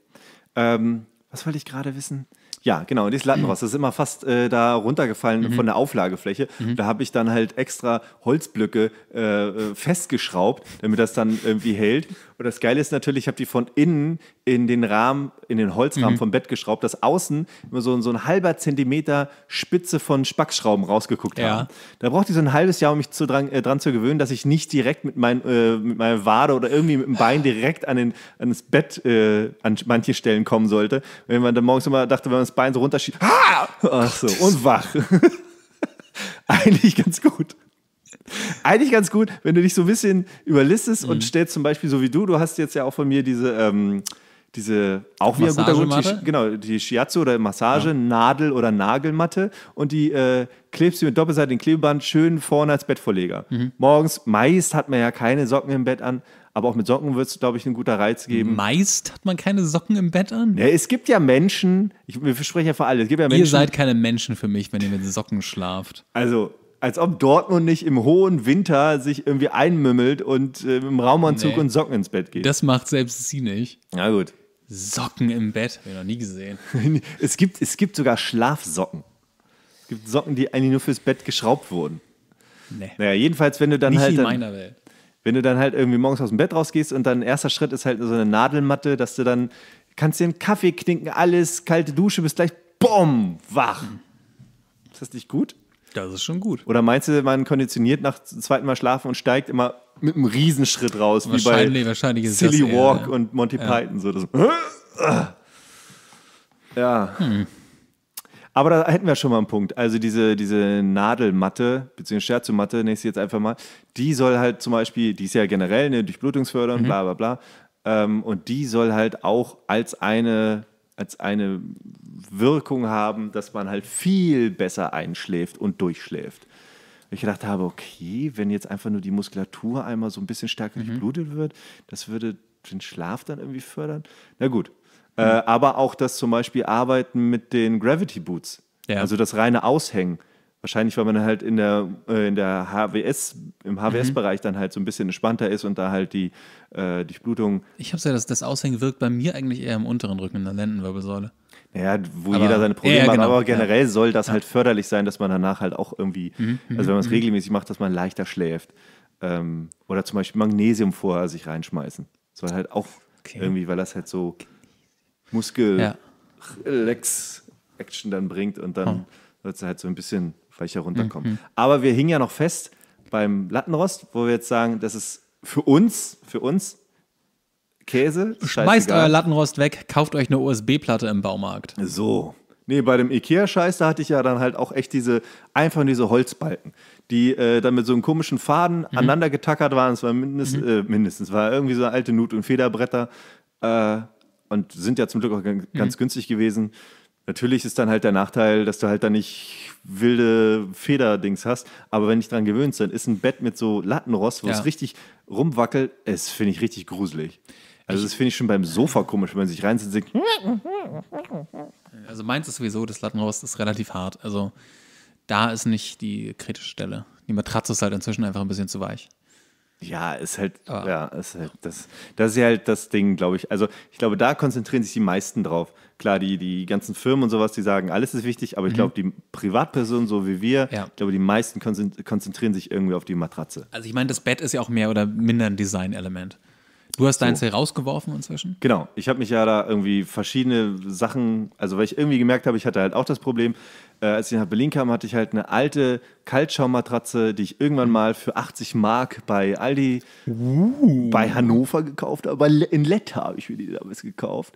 Ähm, was wollte ich gerade wissen? Ja, genau, dieses Lattenrost. Das ist immer fast äh, da runtergefallen mhm. von der Auflagefläche. Mhm. Da habe ich dann halt extra Holzblöcke äh, äh festgeschraubt, damit das dann irgendwie hält. Und das Geile ist natürlich, ich habe die von innen in den Rahmen, in den Holzrahmen mhm. vom Bett geschraubt, dass außen immer so, so ein halber Zentimeter Spitze von Spackschrauben rausgeguckt ja. haben. Da brauchte ich so ein halbes Jahr, um mich zu dran, äh, dran zu gewöhnen, dass ich nicht direkt mit, mein, äh, mit meiner Wade oder irgendwie mit dem Bein direkt an, den, an das Bett äh, an manche Stellen kommen sollte. Wenn man dann morgens immer dachte, wenn man das Bein so runterschiebt, Ach so, und wach. Eigentlich ganz gut. Eigentlich ganz gut, wenn du dich so ein bisschen überlistest mhm. und stellst zum Beispiel so wie du, du hast jetzt ja auch von mir diese ähm, diese auch wieder guter Grund, genau, die Shiatsu oder Massage, ja. Nadel oder Nagelmatte und die äh, klebst du mit doppelseitigem Klebeband schön vorne als Bettvorleger. Mhm. Morgens, meist hat man ja keine Socken im Bett an, aber auch mit Socken wird es, glaube ich, ein guter Reiz geben. Meist hat man keine Socken im Bett an? Ja, es gibt ja Menschen, ich, ich ja für alle, es gibt ja Menschen. Ihr seid keine Menschen für mich, wenn ihr mit Socken schlaft. Also, als ob Dortmund nicht im hohen Winter sich irgendwie einmümmelt und äh, im Raumanzug nee. und Socken ins Bett geht. Das macht selbst sie nicht. Na gut. Socken im Bett, habe ich noch nie gesehen. es, gibt, es gibt sogar Schlafsocken. Es gibt Socken, die eigentlich nur fürs Bett geschraubt wurden. Nee. Naja, jedenfalls, wenn du dann Nicht halt. In meiner Welt. Wenn du dann halt irgendwie morgens aus dem Bett rausgehst und dann erster Schritt ist halt so eine Nadelmatte, dass du dann kannst dir einen Kaffee knicken, alles, kalte Dusche, bist gleich BOM! wach. Ist das nicht gut? Das ist schon gut. Oder meinst du, man konditioniert nach dem zweiten Mal schlafen und steigt immer mit einem Riesenschritt raus, wie bei wahrscheinlich Silly eher, Walk ja. und Monty ja. Python. So, das, ah. ja. Hm. Aber da hätten wir schon mal einen Punkt. Also diese, diese Nadelmatte, beziehungsweise nenne ich sie jetzt einfach mal, die soll halt zum Beispiel, die ist ja generell eine Durchblutungsförderung, mhm. bla bla bla. Ähm, und die soll halt auch als eine als eine Wirkung haben, dass man halt viel besser einschläft und durchschläft. Ich dachte habe, okay, wenn jetzt einfach nur die Muskulatur einmal so ein bisschen stärker mhm. wird, das würde den Schlaf dann irgendwie fördern. Na gut. Äh, mhm. Äh, aber auch das zum Beispiel Arbeiten mit den Gravity Boots, ja. also das reine Aushängen Wahrscheinlich, weil man halt in der, äh, in der HWS, im HWS-Bereich mhm. dann halt so ein bisschen entspannter ist und da halt die äh, Durchblutung. Ich habe ja, das, das Aushängen wirkt bei mir eigentlich eher im unteren Rücken, in der Lendenwirbelsäule. Ja, wo aber, jeder seine Probleme genau, hat, aber generell ja. soll das ja. halt förderlich sein, dass man danach halt auch irgendwie, mhm, mhm. also wenn man es mhm. regelmäßig macht, dass man leichter schläft. Ähm, oder zum Beispiel Magnesium vorher sich reinschmeißen. Soll halt auch okay. irgendwie, weil das halt so Muskel-Relax-Action dann bringt und dann oh. soll es halt so ein bisschen weil ich ja runterkomme. Mhm, mhm. Aber wir hingen ja noch fest beim Lattenrost, wo wir jetzt sagen, das ist für uns, für uns Käse. Schmeißt euer Lattenrost weg, kauft euch eine USB-Platte im Baumarkt. So. Nee, bei dem Ikea-Scheiß, da hatte ich ja dann halt auch echt diese, einfach diese Holzbalken, die äh, dann mit so einem komischen Faden mhm. aneinander getackert waren. Es war mindest, mhm. äh, mindestens, war irgendwie so alte Nut- und Federbretter. Äh, und sind ja zum Glück auch mhm. ganz mhm. günstig gewesen. Natürlich ist dann halt der Nachteil, dass du halt da nicht wilde Federdings hast, aber wenn ich dran gewöhnt bin, ist ein Bett mit so Lattenrost, wo ja. es richtig rumwackelt, es finde ich richtig gruselig. Also das finde ich schon beim Sofa komisch, wenn man sich reinsetzt und singt. Also meins ist sowieso, das Lattenrost ist relativ hart. Also da ist nicht die kritische Stelle. Die Matratze ist halt inzwischen einfach ein bisschen zu weich. Ja, ist halt, ah. ja, ist halt das, das ist ja halt das Ding, glaube ich. Also ich glaube, da konzentrieren sich die meisten drauf. Klar, die, die ganzen Firmen und sowas, die sagen, alles ist wichtig, aber mhm. ich glaube, die Privatpersonen, so wie wir, ja. ich glaube, die meisten konzentrieren sich irgendwie auf die Matratze. Also ich meine, das Bett ist ja auch mehr oder minder ein Design-Element. Du hast deins so. herausgeworfen inzwischen? Genau. Ich habe mich ja da irgendwie verschiedene Sachen, also weil ich irgendwie gemerkt habe, ich hatte halt auch das Problem, äh, als ich nach Berlin kam, hatte ich halt eine alte Kaltschaummatratze, die ich irgendwann mal für 80 Mark bei Aldi uh. bei Hannover gekauft habe. In Letta habe ich mir die damals gekauft.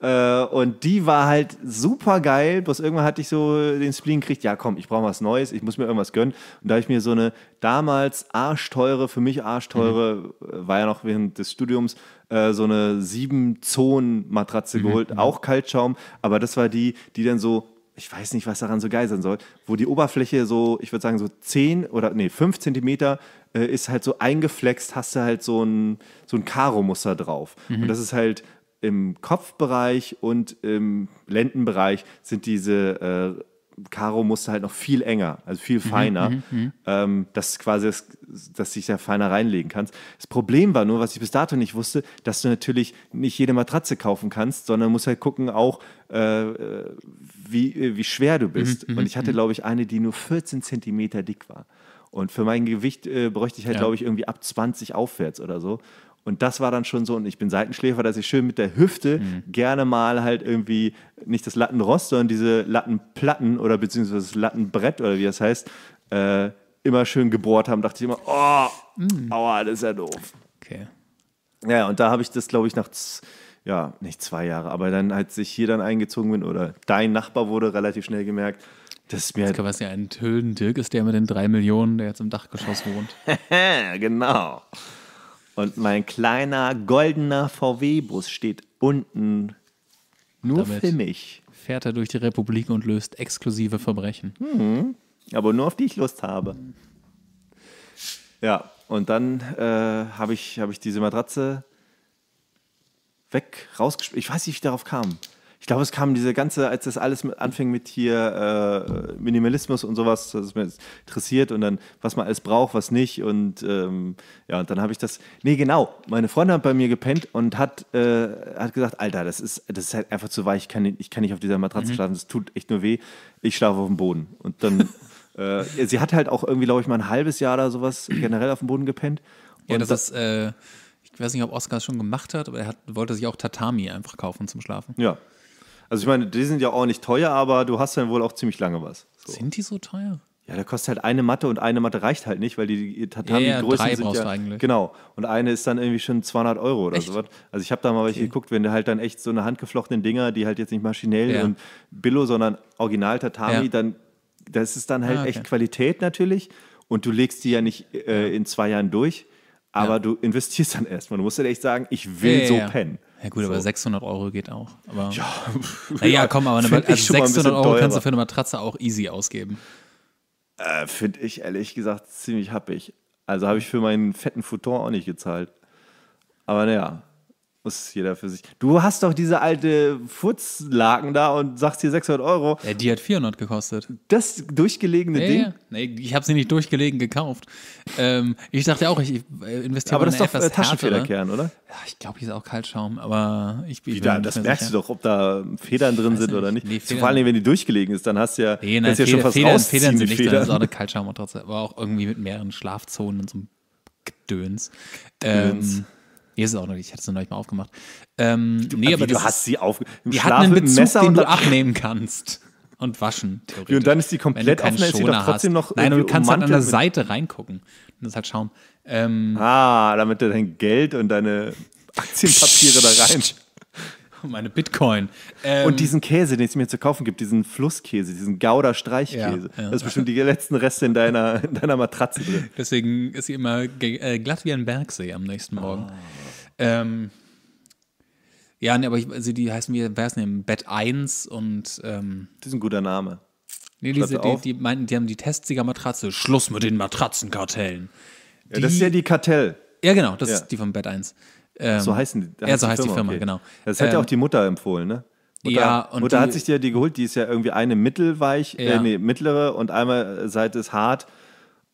Äh, und die war halt super geil. Bloß irgendwann hatte ich so den Spleen gekriegt, ja komm, ich brauche was Neues, ich muss mir irgendwas gönnen. Und da habe ich mir so eine damals arschteure, für mich arschteure, mhm. Äh, war ja noch während des Studiums, äh, so eine 7 Zonen Matratze mhm. geholt, mhm. auch Kaltschaum. Aber das war die, die dann so ich weiß nicht, was daran so geil sein soll, wo die Oberfläche so, ich würde sagen, so 10 oder nee, 5 Zentimeter äh, ist halt so eingeflext, hast du halt so ein, so ein Karo-Muster drauf. Mhm. Und das ist halt im Kopfbereich und im Lendenbereich sind diese äh, Karo musste halt noch viel enger, also viel mhm, feiner, mhm, mh, Ähm, dass quasi, das, dass sich da feiner reinlegen kannst. Das Problem war nur, was ich bis dato nicht wusste, dass du natürlich nicht jede Matratze kaufen kannst, sondern musst halt gucken auch, äh, äh wie, äh, wie schwer du bist. Mhm, Und mhm, ich hatte, mhm. glaube ich, eine, die nur 14 Zentimeter dick war. Und für mein Gewicht äh, bräuchte ich halt, ja. glaube ich, irgendwie ab 20 aufwärts oder so. Und das war dann schon so, und ich bin Seitenschläfer, dass ich schön mit der Hüfte mhm. gerne mal halt irgendwie nicht das Lattenrost, sondern diese Lattenplatten oder beziehungsweise das Lattenbrett oder wie das heißt, äh, immer schön gebohrt haben. Dachte ich immer, oh, mhm. aua, das ist ja doof. Okay. Ja, und da habe ich das, glaube ich, nach, ja, nicht zwei Jahre, aber dann, als ich hier dann eingezogen bin oder dein Nachbar wurde, relativ schnell gemerkt, das ist mir. Das kann was ja ein Tölen Dirk ist, der mit den drei Millionen, der jetzt im Dachgeschoss wohnt. genau. Und mein kleiner goldener VW-Bus steht unten nur Damit für mich. Fährt er durch die Republik und löst exklusive Verbrechen. Mhm. Aber nur auf die ich Lust habe. Ja, und dann äh, habe ich, hab ich diese Matratze weg, rausgespielt. Ich weiß nicht, wie ich darauf kam ich glaube, es kam diese ganze, als das alles mit, anfing mit hier äh, Minimalismus und sowas, das ist mir interessiert und dann, was man alles braucht, was nicht. Und ähm, ja, und dann habe ich das. Nee, genau. Meine Freundin hat bei mir gepennt und hat, äh, hat gesagt, Alter, das ist, das ist halt einfach zu weich, ich kann, nicht, ich kann nicht auf dieser Matratze mhm. schlafen, das tut echt nur weh. Ich schlafe auf dem Boden. Und dann, äh, sie hat halt auch irgendwie, glaube ich, mal ein halbes Jahr oder sowas generell auf dem Boden gepennt. Und ja, das, das ist. Äh, ich weiß nicht, ob Oskar es schon gemacht hat, aber er hat, wollte sich auch Tatami einfach kaufen zum Schlafen. Ja, also ich meine, die sind ja auch nicht teuer, aber du hast dann wohl auch ziemlich lange was. So. Sind die so teuer? Ja, da kostet halt eine Matte und eine Matte reicht halt nicht, weil die Tatami-Größen ja, ja, sind ja eigentlich. genau. Und eine ist dann irgendwie schon 200 Euro oder echt? sowas. Also ich habe da mal welche okay. geguckt, wenn du halt dann echt so eine handgeflochtenen Dinger, die halt jetzt nicht maschinell ja. und Billo, sondern Original Tatami, dann das ist dann halt ah, okay. echt Qualität natürlich. Und du legst die ja nicht äh, in zwei Jahren durch, aber du investierst dann erstmal. Du musst halt echt sagen, ich will so pennen. Ja gut, so. aber 600 Euro geht auch. Aber, ja, naja, komm, aber eine, also 600 Euro teurer. kannst du für eine Matratze auch easy ausgeben. Äh, Finde ich ehrlich gesagt ziemlich happig. Also habe ich für meinen fetten Futon auch nicht gezahlt. Aber naja, muss jeder für sich. Du hast doch diese alte Futzlaken da und sagst hier 600 Euro. Ja, äh, die hat 400 gekostet. Das durchgelegene ja, Ding? Ja. Nee, ich habe sie nicht durchgelegen gekauft. ähm, ich dachte auch, ich äh, investiere aber das ist doch äh, Taschenfederkern, oder? Ja, ich glaube, hier ist auch Kaltschaum, aber ich bin. Wie, da, das merkst sicher. du doch, ob da Federn drin sind oder nicht. Nee, Vor allem, wenn die durchgelegen ist, dann hast du ja, nee, nein, ja schon fast Federn, rausziehen Federn sind nicht Federn. drin, das ist auch eine Kaltschaum, aber auch irgendwie mit mehreren Schlafzonen und so einem Gedöns. Gedöns. Ähm, Nee, ist es auch noch nicht. Ich hatte es noch nicht mal aufgemacht. Ähm, du, nee, äh, aber du hast ist, sie aufgemacht. Im die Schlaf einen Bezug, Messer den du abnehmen kannst. Und waschen, theoretisch. Und dann ist die komplett offen, ist sie doch trotzdem noch Nein, aber du kannst halt an der Seite reingucken. Und das halt Schaum. Ähm, ah, damit du dein Geld und deine Aktienpapiere da rein. Meine Bitcoin. Ähm, und diesen Käse, den es mir zu kaufen gibt, diesen Flusskäse, diesen Gouda-Streichkäse. Ja, ja. Das ist bestimmt die letzten Reste in deiner, in deiner Matratze drin. Deswegen ist sie immer äh, glatt wie ein Bergsee am nächsten Morgen. Oh. Ähm, ja, nee, aber ich, also die heißen wie, wer ist denn, Bett 1 und. Ähm, das ist ein guter Name. Nee, diese, die, die, meinten, die haben die Testsiegermatratze. Schluss mit den Matratzenkartellen. Ja, das ist ja die Kartell. Ja, genau, das ja. ist die von Bett 1. Ähm, so heißen die. Ja, so die heißt Firma, die Firma, okay. genau. Das hat ja ähm, auch die Mutter empfohlen, ne? Mutter, ja, und Mutter die, hat sich ja die geholt, die ist ja irgendwie eine mittelweich, äh, ja. Äh, nee, mittlere und einmal äh, seit es hart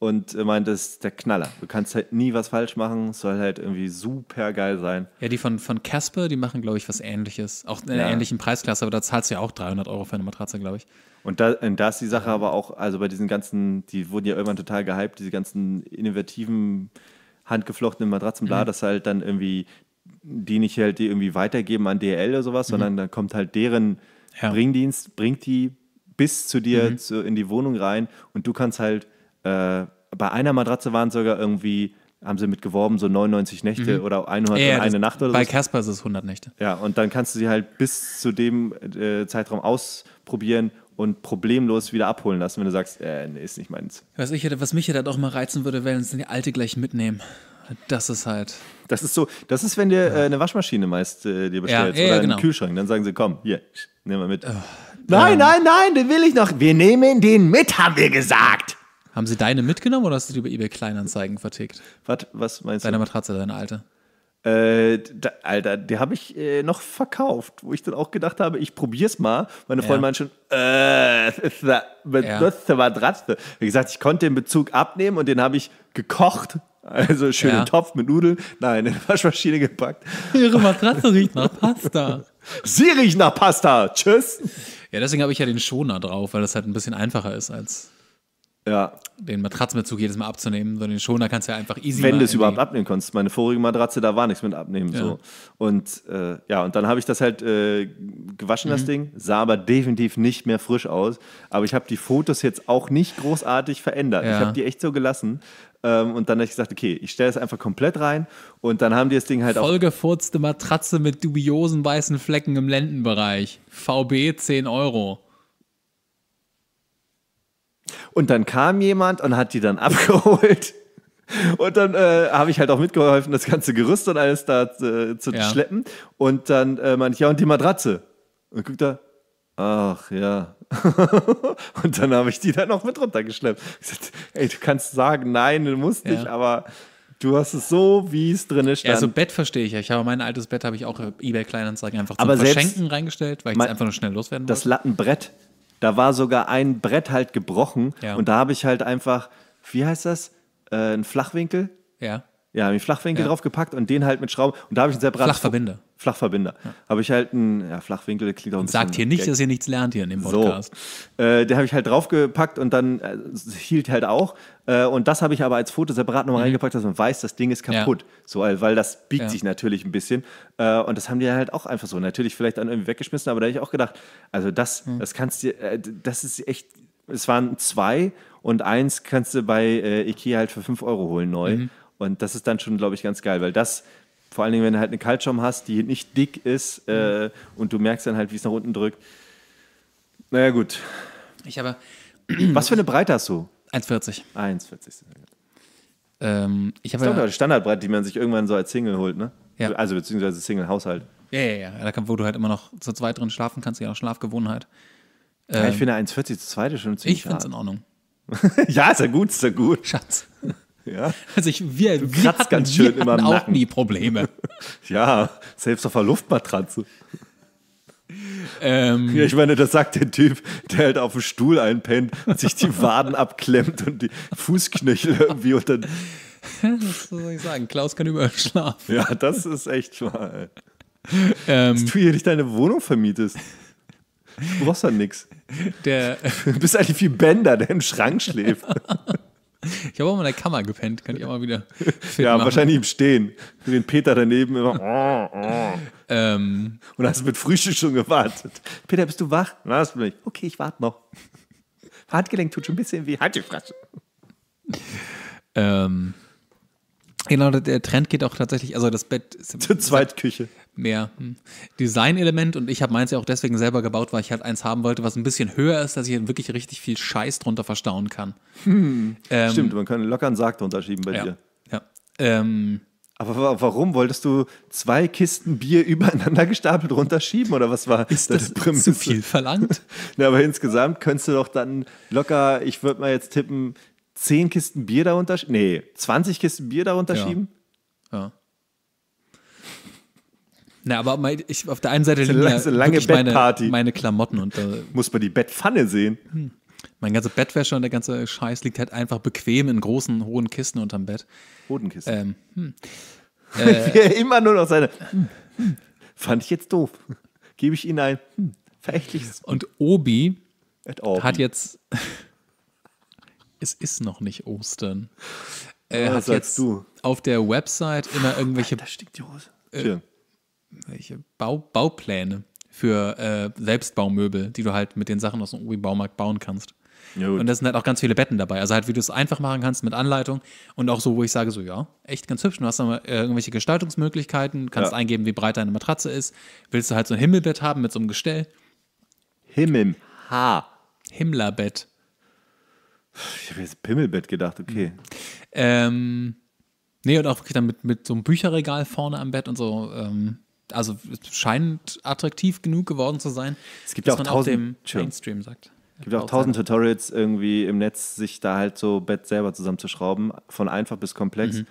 und meint, das ist der Knaller. Du kannst halt nie was falsch machen, es soll halt irgendwie super geil sein. Ja, die von, von Casper, die machen, glaube ich, was ähnliches. Auch in einer ja. ähnlichen Preisklasse, aber da zahlst du ja auch 300 Euro für eine Matratze, glaube ich. Und da, und da ist die Sache aber auch, also bei diesen ganzen, die wurden ja irgendwann total gehypt, diese ganzen innovativen, handgeflochtenen Matratzen, bla, mhm. dass halt dann irgendwie die nicht halt die irgendwie weitergeben an DL oder sowas, mhm. sondern dann kommt halt deren ja. Bringdienst, bringt die bis zu dir mhm. zu, in die Wohnung rein und du kannst halt äh, bei einer Matratze waren es sogar irgendwie, haben sie mit geworben, so 99 Nächte mhm. oder 100 ja, eine Nacht oder so. Bei Casper ist es 100 Nächte. Ja, und dann kannst du sie halt bis zu dem äh, Zeitraum ausprobieren und problemlos wieder abholen lassen, wenn du sagst, äh, nee, ist nicht meins. Was, ich, was mich ja dann auch mal reizen würde, wäre, wenn die alte gleich mitnehmen. Das ist halt. Das ist so, das ist, wenn dir äh, eine Waschmaschine meist äh, dir bestellt ja, oder genau. einen Kühlschrank, dann sagen sie, komm, hier, nimm mal mit. Oh, nein, ähm. nein, nein, den will ich noch. Wir nehmen den mit, haben wir gesagt. Haben sie deine mitgenommen oder hast du die über eBay Kleinanzeigen vertickt? Was, was meinst deine du? Deine Matratze, deine alte. Äh, da, Alter, die habe ich äh, noch verkauft, wo ich dann auch gedacht habe, ich probier's mal. Meine Freundin ja. meinte schon, äh, das ist eine benutzte ja. Matratze. Wie gesagt, ich konnte den Bezug abnehmen und den habe ich gekocht. Also schönen ja. Topf mit Nudeln, nein, in die Waschmaschine gepackt. Ihre Matratze riecht nach Pasta. Sie riecht nach Pasta. Tschüss. Ja, deswegen habe ich ja den Schoner drauf, weil das halt ein bisschen einfacher ist als ja. den Matratzenbezug jedes Mal abzunehmen, sondern den Schoner kannst du ja einfach easy Wenn du es überhaupt abnehmen konntest. Meine vorige Matratze, da war nichts mit abnehmen. Ja. So. Und äh, ja, und dann habe ich das halt äh, gewaschen, mhm. das Ding, sah aber definitiv nicht mehr frisch aus. Aber ich habe die Fotos jetzt auch nicht großartig verändert. Ja. Ich habe die echt so gelassen. Ähm, und dann habe ich gesagt, okay, ich stelle es einfach komplett rein. Und dann haben die das Ding halt auch. Vollgefurzte Matratze mit dubiosen weißen Flecken im Lendenbereich. VB 10 Euro. Und dann kam jemand und hat die dann abgeholt. Und dann äh, habe ich halt auch mitgeholfen, das ganze Gerüst und alles da äh, zu ja. schleppen. Und dann äh, meinte ich, ja, und die Matratze. Und guckt er, ach ja. und dann habe ich die dann auch mit runtergeschleppt. Ich gesagt, ey, du kannst sagen, nein, du musst ja. nicht, aber Du hast es so, wie es drin stand. Ja, so Bett verstehe ich ja. Ich habe mein altes Bett habe ich auch äh, eBay Kleinanzeigen einfach zum Aber Verschenken reingestellt, weil ich es einfach nur schnell loswerden wollte. Das Lattenbrett da war sogar ein Brett halt gebrochen ja. und da habe ich halt einfach, wie heißt das? Äh, ein Flachwinkel? Ja. Ja, habe ich Flachwinkel ja. draufgepackt und den halt mit Schrauben. Und da habe ich einen separaten. Flachverbinder. Flachverbinder. Ja. Habe ich halt einen, ja, Flachwinkel, das klingt auch ein und bisschen. Sagt hier nicht, Gag. dass ihr nichts lernt hier in dem Podcast. So. Äh, den habe ich halt draufgepackt und dann äh, hielt halt auch. Äh, und das habe ich aber als Foto separat nochmal mhm. reingepackt, dass man weiß, das Ding ist kaputt. Ja. So, weil das biegt sich natürlich ein bisschen. Äh, und das haben die halt auch einfach so. Natürlich vielleicht dann irgendwie weggeschmissen, aber da habe ich auch gedacht, also das, mhm. das kannst du, äh, das ist echt, es waren zwei und eins kannst du bei äh, Ikea halt für fünf Euro holen neu. Mhm. Und das ist dann schon, glaube ich, ganz geil, weil das, vor allen Dingen, wenn du halt eine Kaltschaum hast, die nicht dick ist äh, mhm. und du merkst dann halt, wie es nach unten drückt. Naja, gut. Ich habe. Was für eine Breite hast du? 1,40. 1,40. Ähm, ich habe. Das ist doch die Standardbreite, die man sich irgendwann so als Single holt, ne? Ja. Also, beziehungsweise Single-Haushalt. Ja, ja, ja. Da, wo du halt immer noch zu zweit drin schlafen kannst, ja auch Schlafgewohnheit. Ähm, ja, ich ähm, finde 1,40 zu zweit ist schon ziemlich Ich finde es in Ordnung. ja, ist ja gut, ist ja gut. Schatz. Ja. Also ich, wir, du wir hatten, ganz schön wir hatten immer auch nie Probleme. ja, selbst auf der Luftmatratze. Ähm, ja, ich meine, das sagt der Typ, der halt auf dem Stuhl einpennt und sich die Waden abklemmt und die Fußknöchel irgendwie unter. dann. Was soll ich sagen? Klaus kann überall schlafen. Ja, das ist echt schwer. Ähm, Dass du hier nicht deine Wohnung vermietest. Du brauchst dann nichts. du bist eigentlich wie Bender, der im Schrank schläft. Ich habe auch mal in der Kammer gepennt, kann ich auch mal wieder. ja, machen. wahrscheinlich im Stehen. Für den Peter daneben immer. ähm, Und hast mit Frühstück schon gewartet. Peter, bist du wach? Na, hast du Okay, ich warte noch. Handgelenk tut schon ein bisschen weh. Halt die Fresse. Ähm, genau, der Trend geht auch tatsächlich, also das Bett ist. Zur Zweitküche mehr hm, Design-Element und ich habe meins ja auch deswegen selber gebaut, weil ich halt eins haben wollte, was ein bisschen höher ist, dass ich halt wirklich richtig viel Scheiß drunter verstauen kann. Hm. Ähm, Stimmt, man kann locker einen Sarg drunter schieben bei ja, dir. Ja. Ähm, aber warum wolltest du zwei Kisten Bier übereinander gestapelt runterschieben oder was war ist das Prämisse? zu viel verlangt? Na, aber insgesamt könntest du doch dann locker, ich würde mal jetzt tippen, zehn Kisten Bier da darunter, nee, 20 Kisten Bier darunter ja. Ja. Na, aber mein, ich, auf der einen Seite liegen ja lange meine, meine, Klamotten. Und, äh, Muss man die Bettpfanne sehen? Hm. Mein ganze Bettwäsche und der ganze Scheiß liegt halt einfach bequem in großen, hohen Kisten unterm Bett. Hodenkisten. Ähm, hm. äh, immer nur noch seine. Hm, hm, fand ich jetzt doof. Gebe ich Ihnen ein hm, verächtliches. Und Obi, Obi. hat jetzt. es ist noch nicht Ostern. Er oh, hat jetzt du? auf der Website immer irgendwelche. Da stinkt die Hose. Äh, welche Bau, Baupläne für äh, Selbstbaumöbel, die du halt mit den Sachen aus dem Obi-Baumarkt bauen kannst. Ja, und da sind halt auch ganz viele Betten dabei. Also halt, wie du es einfach machen kannst mit Anleitung und auch so, wo ich sage, so ja, echt ganz hübsch. Du hast dann äh, irgendwelche Gestaltungsmöglichkeiten, kannst ja. eingeben, wie breit deine Matratze ist. Willst du halt so ein Himmelbett haben mit so einem Gestell? Himmel. Ha. Himmlerbett. Ich habe jetzt Pimmelbett gedacht, okay. Ähm, nee, und auch wirklich dann mit, mit so einem Bücherregal vorne am Bett und so. Ähm, also scheint attraktiv genug geworden zu sein. Es gibt dass ja auch man tausend, auch dem Mainstream sagt. Es gibt auch tausend Tutorials irgendwie im Netz, sich da halt so Bett selber zusammenzuschrauben, von einfach bis komplex. Mhm.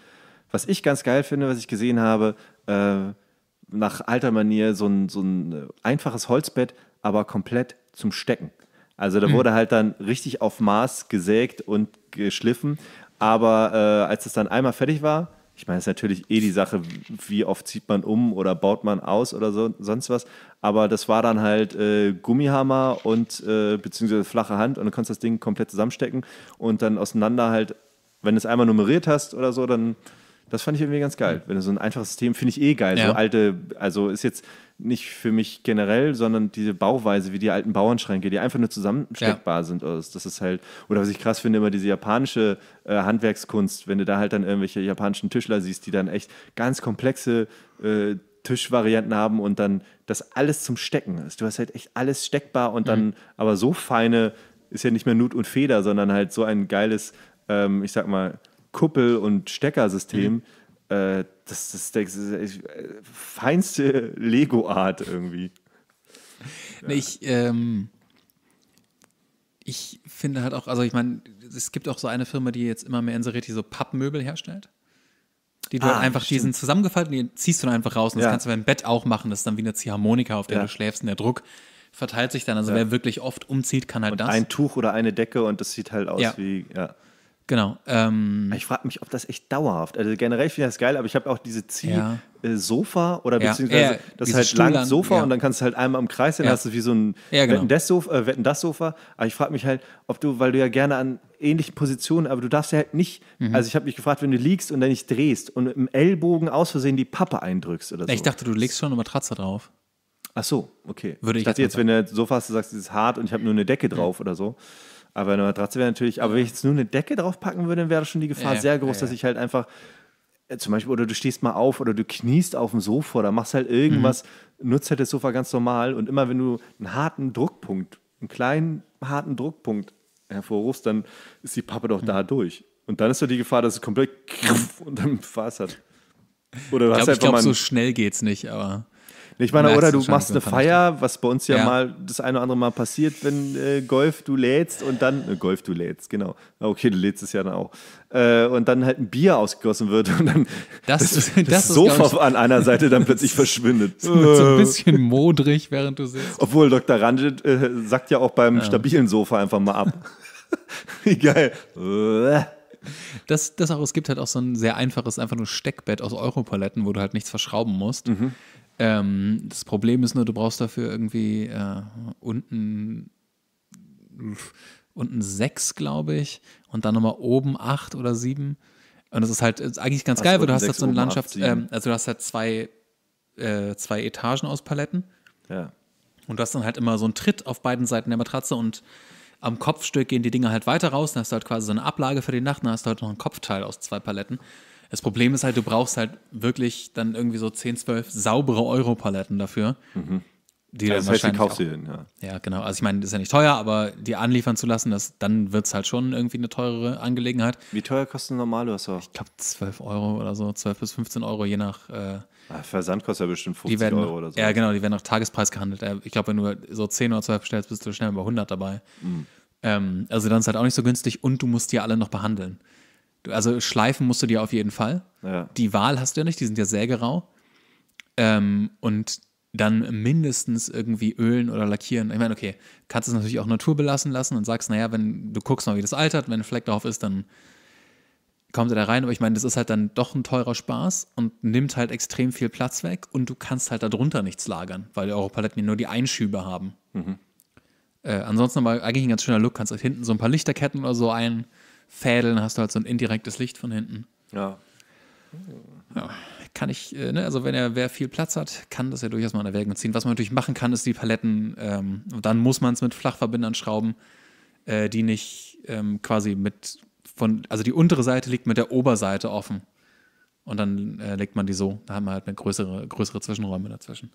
Was ich ganz geil finde, was ich gesehen habe, äh, nach alter Manier so ein, so ein äh, einfaches Holzbett, aber komplett zum Stecken. Also da mhm. wurde halt dann richtig auf Maß gesägt und geschliffen. Aber äh, als es dann einmal fertig war, ich meine, es ist natürlich eh die Sache, wie oft zieht man um oder baut man aus oder so, sonst was. Aber das war dann halt äh, Gummihammer und äh, beziehungsweise flache Hand und du kannst das Ding komplett zusammenstecken und dann auseinander halt, wenn du es einmal nummeriert hast oder so, dann das fand ich irgendwie ganz geil. Mhm. Wenn du so ein einfaches System, finde ich eh geil. Ja. So alte, also ist jetzt nicht für mich generell, sondern diese Bauweise wie die alten Bauernschränke, die einfach nur zusammensteckbar ja. sind. Das ist halt, oder was ich krass finde, immer diese japanische äh, Handwerkskunst, wenn du da halt dann irgendwelche japanischen Tischler siehst, die dann echt ganz komplexe äh, Tischvarianten haben und dann das alles zum Stecken ist. Du hast halt echt alles steckbar und dann mhm. aber so feine, ist ja nicht mehr Nut und Feder, sondern halt so ein geiles, ähm, ich sag mal, Kuppel- und Steckersystem. Mhm äh, das, das, das, ist äh, feinste Lego-Art irgendwie. Ja. Ich, ähm, ich finde halt auch, also ich meine, es gibt auch so eine Firma, die jetzt immer mehr in Sereti so Pappmöbel herstellt. Die du ah, halt einfach, stimmt. die sind zusammengefaltet, die ziehst du dann einfach raus. Und ja. das kannst du beim Bett auch machen. Das ist dann wie eine Ziehharmonika, auf der ja. du schläfst. Und der Druck verteilt sich dann. Also wer wirklich oft umzieht, kann halt und das. Ein Tuch oder eine Decke und das sieht halt aus wie, ja. Genau. Ähm, ah, ich frage mich, ob das echt dauerhaft. Also generell finde ich das geil, aber ich habe auch diese Zieh-Sofa ja. Äh, oder beziehungsweise ja, halt ja, das halt langes Sofa und dann kannst du halt einmal im Kreis, dann hast du wie so ein genau. wetten sofa Äh, Wetten aber ich frage mich halt, ob du, weil du ja gerne an ähnlichen Positionen, aber du darfst ja halt nicht, mhm. also ich habe mich gefragt, wenn du liegst und dann nicht drehst und im Ellbogen aus Versehen die Pappe eindrückst oder so. Ich dachte, du legst schon eine Matratze drauf. Ach so, okay. Würde ich, ich dachte jetzt, wenn du Sofa hast, du sagst, es ist hart und ich habe nur eine Decke drauf mhm. oder so. Aber eine Matratze wäre natürlich, aber wenn ich jetzt nur eine Decke draufpacken würde, dann wäre schon die Gefahr ja, sehr groß, ja, dass ich halt einfach äh, zum Beispiel, oder du stehst mal auf oder du kniest auf dem Sofa oder machst halt irgendwas, mhm. nutzt halt das Sofa ganz normal und immer wenn du einen harten Druckpunkt, einen kleinen harten Druckpunkt hervorrufst, dann ist die Pappe doch mhm. da durch. Und dann ist so die Gefahr, dass es komplett mhm. und dann war es halt. Oder du ich glaube, glaub, so schnell geht es nicht, aber. Ich meine, oder du machst eine Feier, was bei uns ja, ja, mal das eine oder andere Mal passiert, wenn äh, Golf du lädst und dann, äh, Golf du lädst, genau. Ah, okay, du lädst es ja dann auch. Äh, und dann halt ein Bier ausgegossen wird und dann das, das, das, das Sofa an einer Seite dann plötzlich verschwindet. so ein bisschen modrig, während du sitzt. Obwohl Dr. Ranjit äh, sagt ja auch beim ja. stabilen Sofa einfach mal ab. Wie geil. Das, das auch, es gibt halt auch so ein sehr einfaches, einfach nur Steckbett aus Europaletten, wo du halt nichts verschrauben musst. Mhm. Ähm, das Problem ist nur, du brauchst dafür irgendwie äh, unten unten sechs, glaube ich, und dann nochmal oben acht oder sieben. Und das ist halt ist eigentlich ganz also geil, weil du hast halt so eine Landschaft, ähm, also du hast halt zwei, äh, zwei Etagen aus Paletten. Ja. Und du hast dann halt immer so einen Tritt auf beiden Seiten der Matratze und am Kopfstück gehen die Dinger halt weiter raus. Dann hast du halt quasi so eine Ablage für die Nacht, dann hast du halt noch einen Kopfteil aus zwei Paletten. Das Problem ist halt, du brauchst halt wirklich dann irgendwie so 10, 12 saubere Euro-Paletten dafür. Mhm. Die also das heißt, die kaufst du hin, ja. Ja, genau. Also ich meine, das ist ja nicht teuer, aber die anliefern zu lassen, das, dann wird es halt schon irgendwie eine teurere Angelegenheit. Wie teuer kostet ein normaler Wasser? Ich glaube 12 Euro oder so, 12 bis 15 Euro, je nach... Äh, ah, Versand kostet ja bestimmt 50 werden, Euro oder so. Ja, genau, die werden nach Tagespreis gehandelt. Äh, ich glaube, wenn du so 10 oder 12 bestellst, bist du schnell über 100 dabei. Mhm. Ähm, also dann ist halt auch nicht so günstig und du musst die alle noch behandeln. Also Schleifen musst du dir auf jeden Fall. Ja. Die Wahl hast du ja nicht, die sind ja sehr gerau. Ähm, und dann mindestens irgendwie ölen oder lackieren. Ich meine, okay, kannst es natürlich auch Natur belassen lassen und sagst, naja, wenn du guckst mal, wie das altert, wenn ein Fleck drauf ist, dann kommt er da rein. Aber ich meine, das ist halt dann doch ein teurer Spaß und nimmt halt extrem viel Platz weg und du kannst halt darunter nichts lagern, weil eure Paletten ja nur die Einschübe haben. Mhm. Äh, ansonsten aber eigentlich ein ganz schöner Look, kannst halt hinten so ein paar Lichterketten oder so ein, Fädeln hast du halt so ein indirektes Licht von hinten. Ja. ja. Kann ich, äh, ne, also wenn er wer viel Platz hat, kann das ja durchaus mal in Erwägung ziehen. Was man natürlich machen kann, ist die Paletten, ähm, dann muss man es mit Flachverbindern schrauben, äh, die nicht ähm, quasi mit von, also die untere Seite liegt mit der Oberseite offen. Und dann äh, legt man die so. Da haben wir halt größere, größere Zwischenräume dazwischen.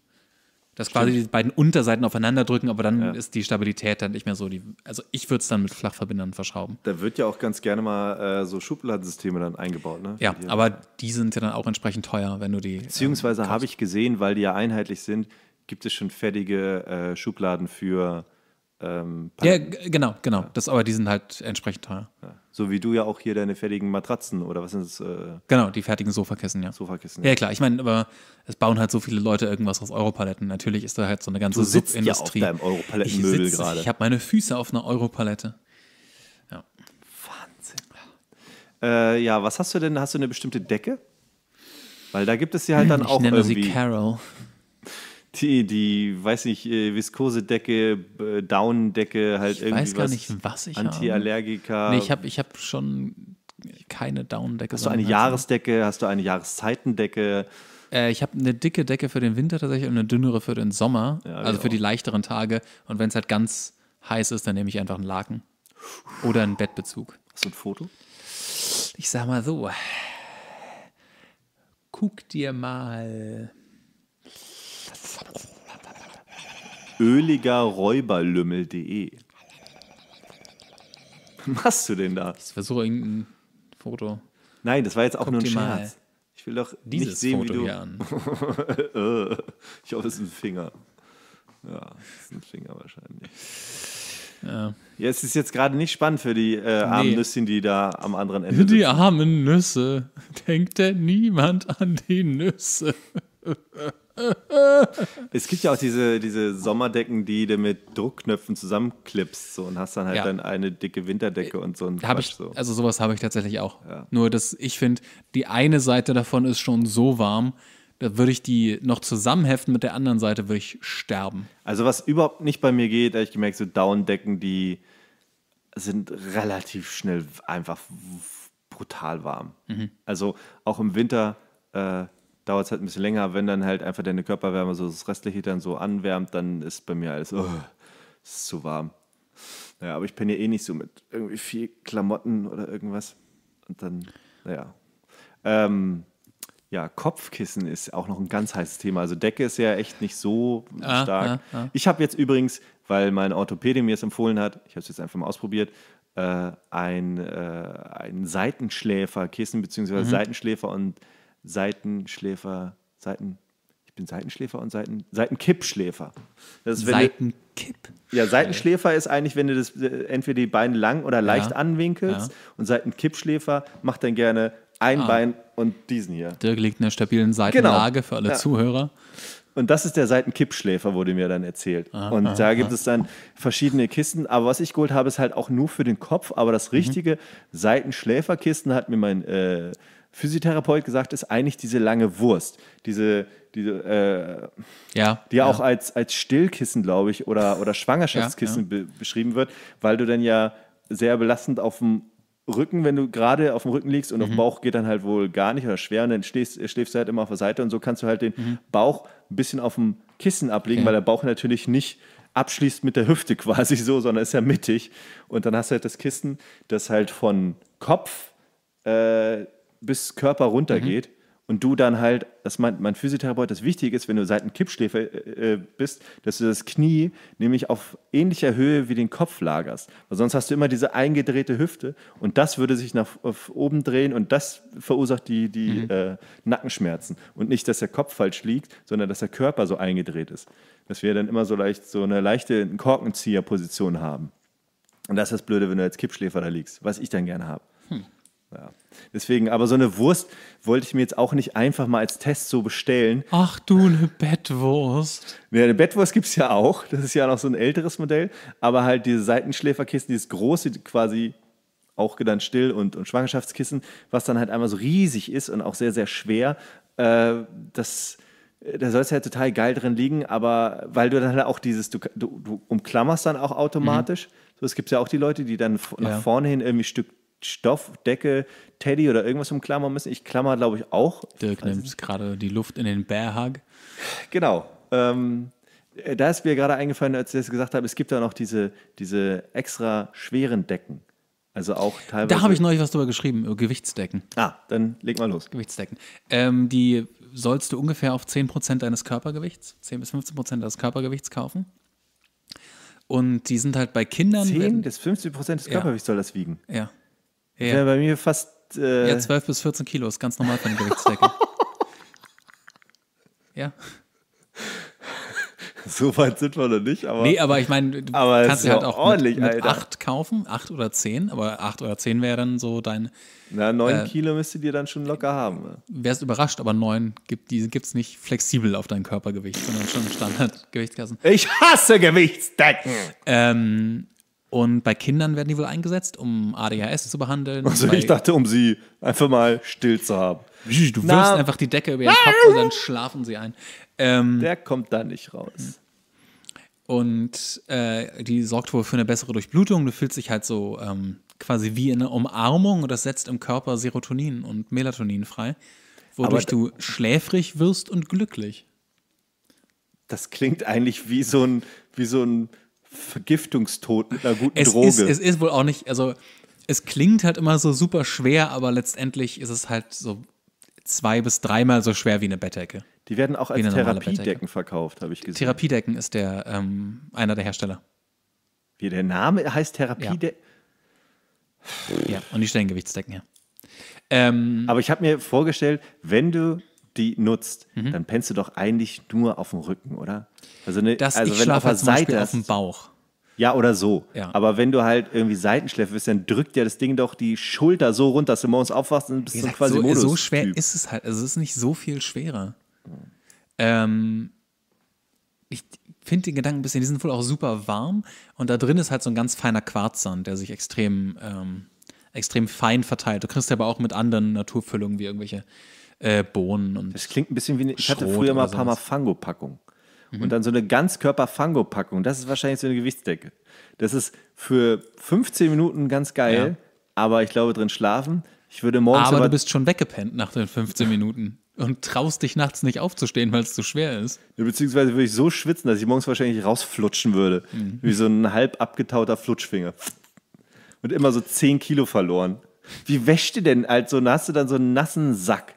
Dass Stimmt. quasi die beiden Unterseiten aufeinander drücken, aber dann ja. ist die Stabilität dann nicht mehr so. Die, also ich würde es dann mit Flachverbindern verschrauben. Da wird ja auch ganz gerne mal äh, so Schubladensysteme dann eingebaut, ne? Ja, die aber die sind ja dann auch entsprechend teuer, wenn du die. Äh, Beziehungsweise ähm, habe ich gesehen, weil die ja einheitlich sind, gibt es schon fertige äh, Schubladen für ähm, ja, genau, genau. Ja. Das, aber die sind halt entsprechend teuer. Ja. So wie du ja auch hier deine fertigen Matratzen oder was sind das? Äh genau, die fertigen Sofakissen, ja. Sofakissen. Ja, ja klar. Ich meine, aber es bauen halt so viele Leute irgendwas aus Europaletten. Natürlich ist da halt so eine ganze du sitzt Subindustrie. Ja auf deinem Europalettenmöbel gerade. Ich, ich habe meine Füße auf einer Europalette. Ja. Wahnsinn. Äh, ja, was hast du denn? Hast du eine bestimmte Decke? Weil da gibt es ja halt dann ich auch. Ich nenne irgendwie sie Carol die, die, weiß nicht, äh, Viskosedecke, Daunendecke, halt ich irgendwie. Ich weiß gar nicht, was ich anti Antiallergika. Nee, ich habe ich hab schon keine Daunendecke. Hast du eine halt Jahresdecke? Hast du eine Jahreszeitendecke? Äh, ich habe eine dicke Decke für den Winter tatsächlich und eine dünnere für den Sommer, ja, also für auch. die leichteren Tage. Und wenn es halt ganz heiß ist, dann nehme ich einfach einen Laken oder einen Bettbezug. Hast du ein Foto? Ich sag mal so. Guck dir mal öligerräuberlümmel.de. Was machst du denn da? Ich versuche irgendein Foto. Nein, das war jetzt auch Guck nur ein Scherz. Ich will doch Dieses nicht sehen, Foto wie du. Hier an. ich hoffe, es ist ein Finger. Ja, es ist ein Finger wahrscheinlich. Ja. ja, es ist jetzt gerade nicht spannend für die äh, armen nee. Nüsschen, die da am anderen Ende sind. Die armen Nüsse. Denkt denn niemand an die Nüsse? es gibt ja auch diese, diese Sommerdecken, die du mit Druckknöpfen zusammenklippst so, und hast dann halt ja. dann eine dicke Winterdecke und so ein hab Quatsch, ich, so. Also sowas habe ich tatsächlich auch. Ja. Nur, dass ich finde, die eine Seite davon ist schon so warm, da würde ich die noch zusammenheften mit der anderen Seite, würde ich sterben. Also was überhaupt nicht bei mir geht, ich gemerkt, so Downdecken, die sind relativ schnell einfach brutal warm. Mhm. Also auch im Winter äh, dauert es halt ein bisschen länger. Wenn dann halt einfach deine Körperwärme so das restliche dann so anwärmt, dann ist bei mir alles, oh, ist zu warm. Naja, aber ich penne ja eh nicht so mit irgendwie viel Klamotten oder irgendwas. Und dann, naja. Ähm, ja, Kopfkissen ist auch noch ein ganz heißes Thema. Also Decke ist ja echt nicht so ah, stark. Ah, ah. Ich habe jetzt übrigens, weil mein Orthopäde mir es empfohlen hat, ich habe es jetzt einfach mal ausprobiert, äh, ein, äh, ein Seitenschläferkissen bzw. Mhm. Seitenschläfer und Seitenschläfer, Seiten, ich bin Seitenschläfer und Seiten, Seitenkippschläfer. Seitenkipp. ja, Seitenschläfer ist eigentlich, wenn du das äh, entweder die Beine lang oder leicht ja. anwinkelst ja. und Seitenkippschläfer macht dann gerne ein ah. Bein und diesen hier. Dirk liegt in einer stabilen genau. Seitenlage genau. für alle ja. Zuhörer. Und das ist der Seitenkippschläfer, wurde mir dann erzählt. Aha, und ah, da aha. gibt ah. es dann verschiedene Kisten. Aber was ich geholt habe, ist halt auch nur für den Kopf. Aber das mhm. richtige mhm. Seitenschläferkissen hat mir mein äh, Physiotherapeut gesagt, ist eigentlich diese lange Wurst. Diese, diese, äh, ja, die ja, auch als, als Stillkissen, glaube ich, oder, oder Schwangerschaftskissen ja, ja. Be beschrieben wird, weil du dann ja sehr belastend auf dem Rücken, wenn du gerade auf dem Rücken liegst und mhm. auf dem mhm. Bauch geht dann halt wohl gar nicht oder schwer und dann stehst, schläfst du halt immer auf der Seite und so kannst du halt den mhm. Bauch ein bisschen auf dem Kissen ablegen, okay. weil der Bauch natürlich nicht abschließt mit der Hüfte quasi so, sondern ist ja mittig und dann hast du halt das Kissen, das halt von Kopf äh, bis Körper runtergeht. Mhm. Und du dann halt, das mein, mein Physiotherapeut, das Wichtige ist, wenn du seit Seitenkipschläfer äh, äh, bist, dass du das Knie nämlich auf ähnlicher Höhe wie den Kopf lagerst. Weil sonst hast du immer diese eingedrehte Hüfte und das würde sich nach oben drehen und das verursacht die, die mhm. äh, Nackenschmerzen. Und nicht, dass der Kopf falsch liegt, sondern dass der Körper so eingedreht ist. Dass wir dann immer so leicht so eine leichte Korkenzieherposition haben. Und das ist das Blöde, wenn du als Kippschläfer da liegst, was ich dann gerne habe. Ja. Deswegen, aber so eine Wurst wollte ich mir jetzt auch nicht einfach mal als Test so bestellen. Ach du, eine Bettwurst. Ja, eine Bettwurst gibt es ja auch. Das ist ja noch so ein älteres Modell. Aber halt diese Seitenschläferkissen, dieses große quasi auch genannt Still- und, und Schwangerschaftskissen, was dann halt einmal so riesig ist und auch sehr, sehr schwer. Äh, das, äh, da soll es ja total geil drin liegen, aber weil du dann halt auch dieses, du, du, du umklammerst dann auch mhm. automatisch. Mhm. So, es gibt ja auch die Leute, die dann ja. nach vorne hin irgendwie Stück Stoffdecke Teddy oder irgendwas umklammern müssen. Ich klammer, glaube ich, auch. Dirk nimmt gerade die Luft in den Bärhag. Genau. Ähm, da ist mir gerade eingefallen, als ich das gesagt habe, es gibt da noch diese, diese extra schweren Decken. Also auch teilweise. Da habe ich neulich was drüber geschrieben, Gewichtsdecken. Ah, dann leg mal los. Gewichtsdecken. Ähm, die sollst du ungefähr auf 10% deines Körpergewichts, 10 bis 15% deines Körpergewichts kaufen. Und die sind halt bei Kindern. 10 bis 15% des Körpergewichts ja. soll das wiegen. Ja. Ja. Wäre bei mir fast. Äh ja, 12 bis 14 Kilo ist ganz normal für eine Gewichtsdecke. ja. So weit sind wir noch nicht, aber. Nee, aber ich meine, du kannst dir halt auch ordentlich, mit, mit 8 kaufen, 8 oder 10, aber 8 oder 10 wäre dann so dein. Na, 9 äh, Kilo müsstet ihr dann schon locker haben. Wärst überrascht, aber 9 gibt es nicht flexibel auf dein Körpergewicht, sondern schon Standardgewichtskassen. Ich hasse Gewichtsdecken! Ähm, und bei Kindern werden die wohl eingesetzt, um ADHS zu behandeln. Also ich dachte, um sie einfach mal still zu haben. Du wirfst Na. einfach die Decke über ihren Kopf und dann schlafen sie ein. Ähm, Der kommt da nicht raus. Und äh, die sorgt wohl für eine bessere Durchblutung. Du fühlst dich halt so ähm, quasi wie in einer Umarmung und das setzt im Körper Serotonin und Melatonin frei, wodurch du schläfrig wirst und glücklich. Das klingt eigentlich wie so ein, wie so ein Vergiftungstod mit einer guten es Droge. Ist, es ist wohl auch nicht, also es klingt halt immer so super schwer, aber letztendlich ist es halt so zwei bis dreimal so schwer wie eine Bettdecke. Die werden auch als Therapiedecken verkauft, habe ich gesehen. Therapiedecken ist der ähm, einer der Hersteller. Wie der Name heißt Therapiedecken? Ja. ja. und die Stellengewichtsdecken, ja. Ähm, aber ich habe mir vorgestellt, wenn du die nutzt, mhm. dann pennst du doch eigentlich nur auf dem Rücken, oder? Also, ne, das, also ich wenn du auf der halt Seite auf dem Bauch. Ja, oder so. Ja. Aber wenn du halt irgendwie Seitenschläfer bist, dann drückt ja das Ding doch die Schulter so runter, dass du morgens aufwachst und bist Wie gesagt, quasi so, Modus. So schwer typ. ist es halt. Also es ist nicht so viel schwerer. Mhm. Ähm, ich finde den Gedanken ein bisschen, die sind wohl auch super warm und da drin ist halt so ein ganz feiner Quarzsand, der sich extrem, ähm, extrem fein verteilt. Du kriegst ja aber auch mit anderen Naturfüllungen wie irgendwelche äh, Bohnen und. Das klingt ein bisschen wie eine, Ich hatte früher mal ein paar Mal Fango-Packung. Mhm. Und dann so eine Ganzkörper-Fango-Packung. Das ist wahrscheinlich so eine Gewichtsdecke. Das ist für 15 Minuten ganz geil, ja. aber ich glaube, drin schlafen. Ich würde morgens. Aber, aber du bist schon weggepennt nach den 15 Minuten. und traust dich nachts nicht aufzustehen, weil es zu schwer ist. Ja, beziehungsweise würde ich so schwitzen, dass ich morgens wahrscheinlich rausflutschen würde. Mhm. Wie so ein halb abgetauter Flutschfinger. Und immer so 10 Kilo verloren. Wie wäscht ihr denn? Also hast du dann so einen nassen Sack.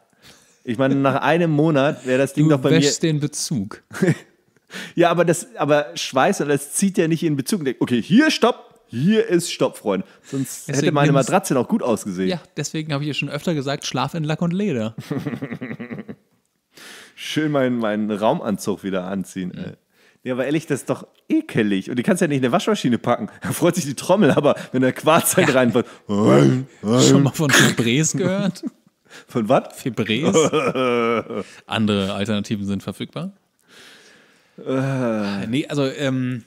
Ich meine, nach einem Monat wäre das Ding du doch bei mir. wäschst mir. den Bezug. ja, aber das, aber Schweiß das zieht ja nicht in Bezug. Okay, hier stopp, hier ist Stopp, Freund. Sonst deswegen hätte meine Matratze noch gut ausgesehen. Ja, deswegen habe ich ja schon öfter gesagt, schlaf in Lack und Leder. Schön meinen, meinen Raumanzug wieder anziehen. Mhm. Ja, aber ehrlich, das ist doch ekelig. Und die kannst ja nicht in der Waschmaschine packen. Da freut sich die Trommel, aber wenn der Quarz halt ja. reinfällt. Schon mal von Bres gehört? Von was? Febrés. Andere Alternativen sind verfügbar. Äh. Nee, also ähm,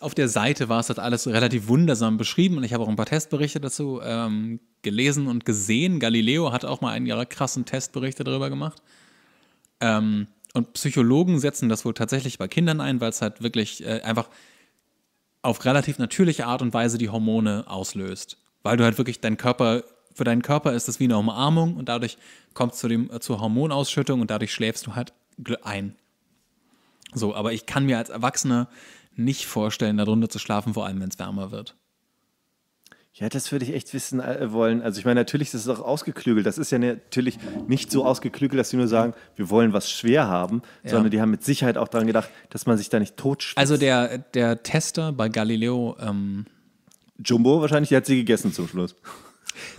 auf der Seite war es das alles relativ wundersam beschrieben und ich habe auch ein paar Testberichte dazu ähm, gelesen und gesehen. Galileo hat auch mal einen ihrer krassen Testberichte darüber gemacht. Ähm, und Psychologen setzen das wohl tatsächlich bei Kindern ein, weil es halt wirklich äh, einfach auf relativ natürliche Art und Weise die Hormone auslöst. Weil du halt wirklich, dein Körper für deinen Körper ist das wie eine Umarmung und dadurch kommt es zu dem, äh, zur Hormonausschüttung und dadurch schläfst du halt ein. So, aber ich kann mir als Erwachsener nicht vorstellen, darunter zu schlafen, vor allem wenn es wärmer wird. Ja, das würde ich echt wissen äh, wollen. Also ich meine, natürlich ist es auch ausgeklügelt. Das ist ja natürlich nicht so ausgeklügelt, dass sie nur sagen, wir wollen was schwer haben, ja. sondern die haben mit Sicherheit auch daran gedacht, dass man sich da nicht totschwitzt. Also der, der Tester bei Galileo ähm Jumbo wahrscheinlich, der hat sie gegessen zum Schluss.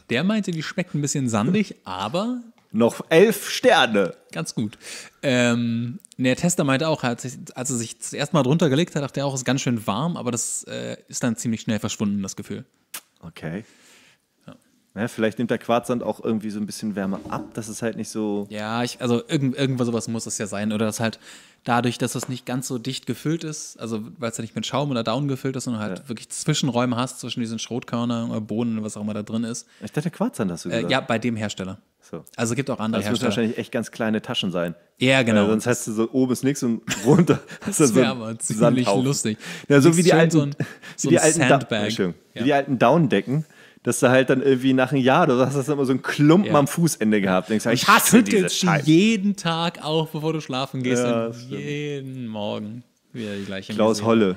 Der meinte, die schmeckt ein bisschen sandig, aber. Noch elf Sterne. Ganz gut. Ähm, der Tester meinte auch, als, er sich das erste Mal drunter gelegt hat, dachte er auch, es ist ganz schön warm, aber das äh, ist dann ziemlich schnell verschwunden, das Gefühl. Okay. Ja, ne, vielleicht nimmt der Quarzsand auch irgendwie so ein bisschen Wärme ab, dass es halt nicht so. Ja, ich, also irgend, irgendwas sowas muss es ja sein. Oder dass halt dadurch, dass das nicht ganz so dicht gefüllt ist, also weil es ja nicht mit Schaum oder Down gefüllt ist, sondern halt ja. wirklich Zwischenräume hast zwischen diesen Schrotkörnern oder Bohnen, was auch immer da drin ist. Ich dachte Quarzsand hast du äh, gesagt. Äh, ja, bei dem Hersteller. So. Also es gibt auch andere das also Hersteller. Das müssen wahrscheinlich echt ganz kleine Taschen sein. Ja, genau. Weil sonst hast du so oben ist nichts und runter das ist so aber ziemlich lustig. Ja, so wie die alten, so ein, so wie die alten ja. Wie die alten Downdecken dass du halt dann irgendwie nach einem Jahr, du hast das immer so einen Klumpen ja. am Fußende gehabt. Denkst, ich hasse diese Scheiße. jeden Tag auch, bevor du schlafen gehst ja, jeden Morgen wieder die gleiche Klaus gesehen. Holle.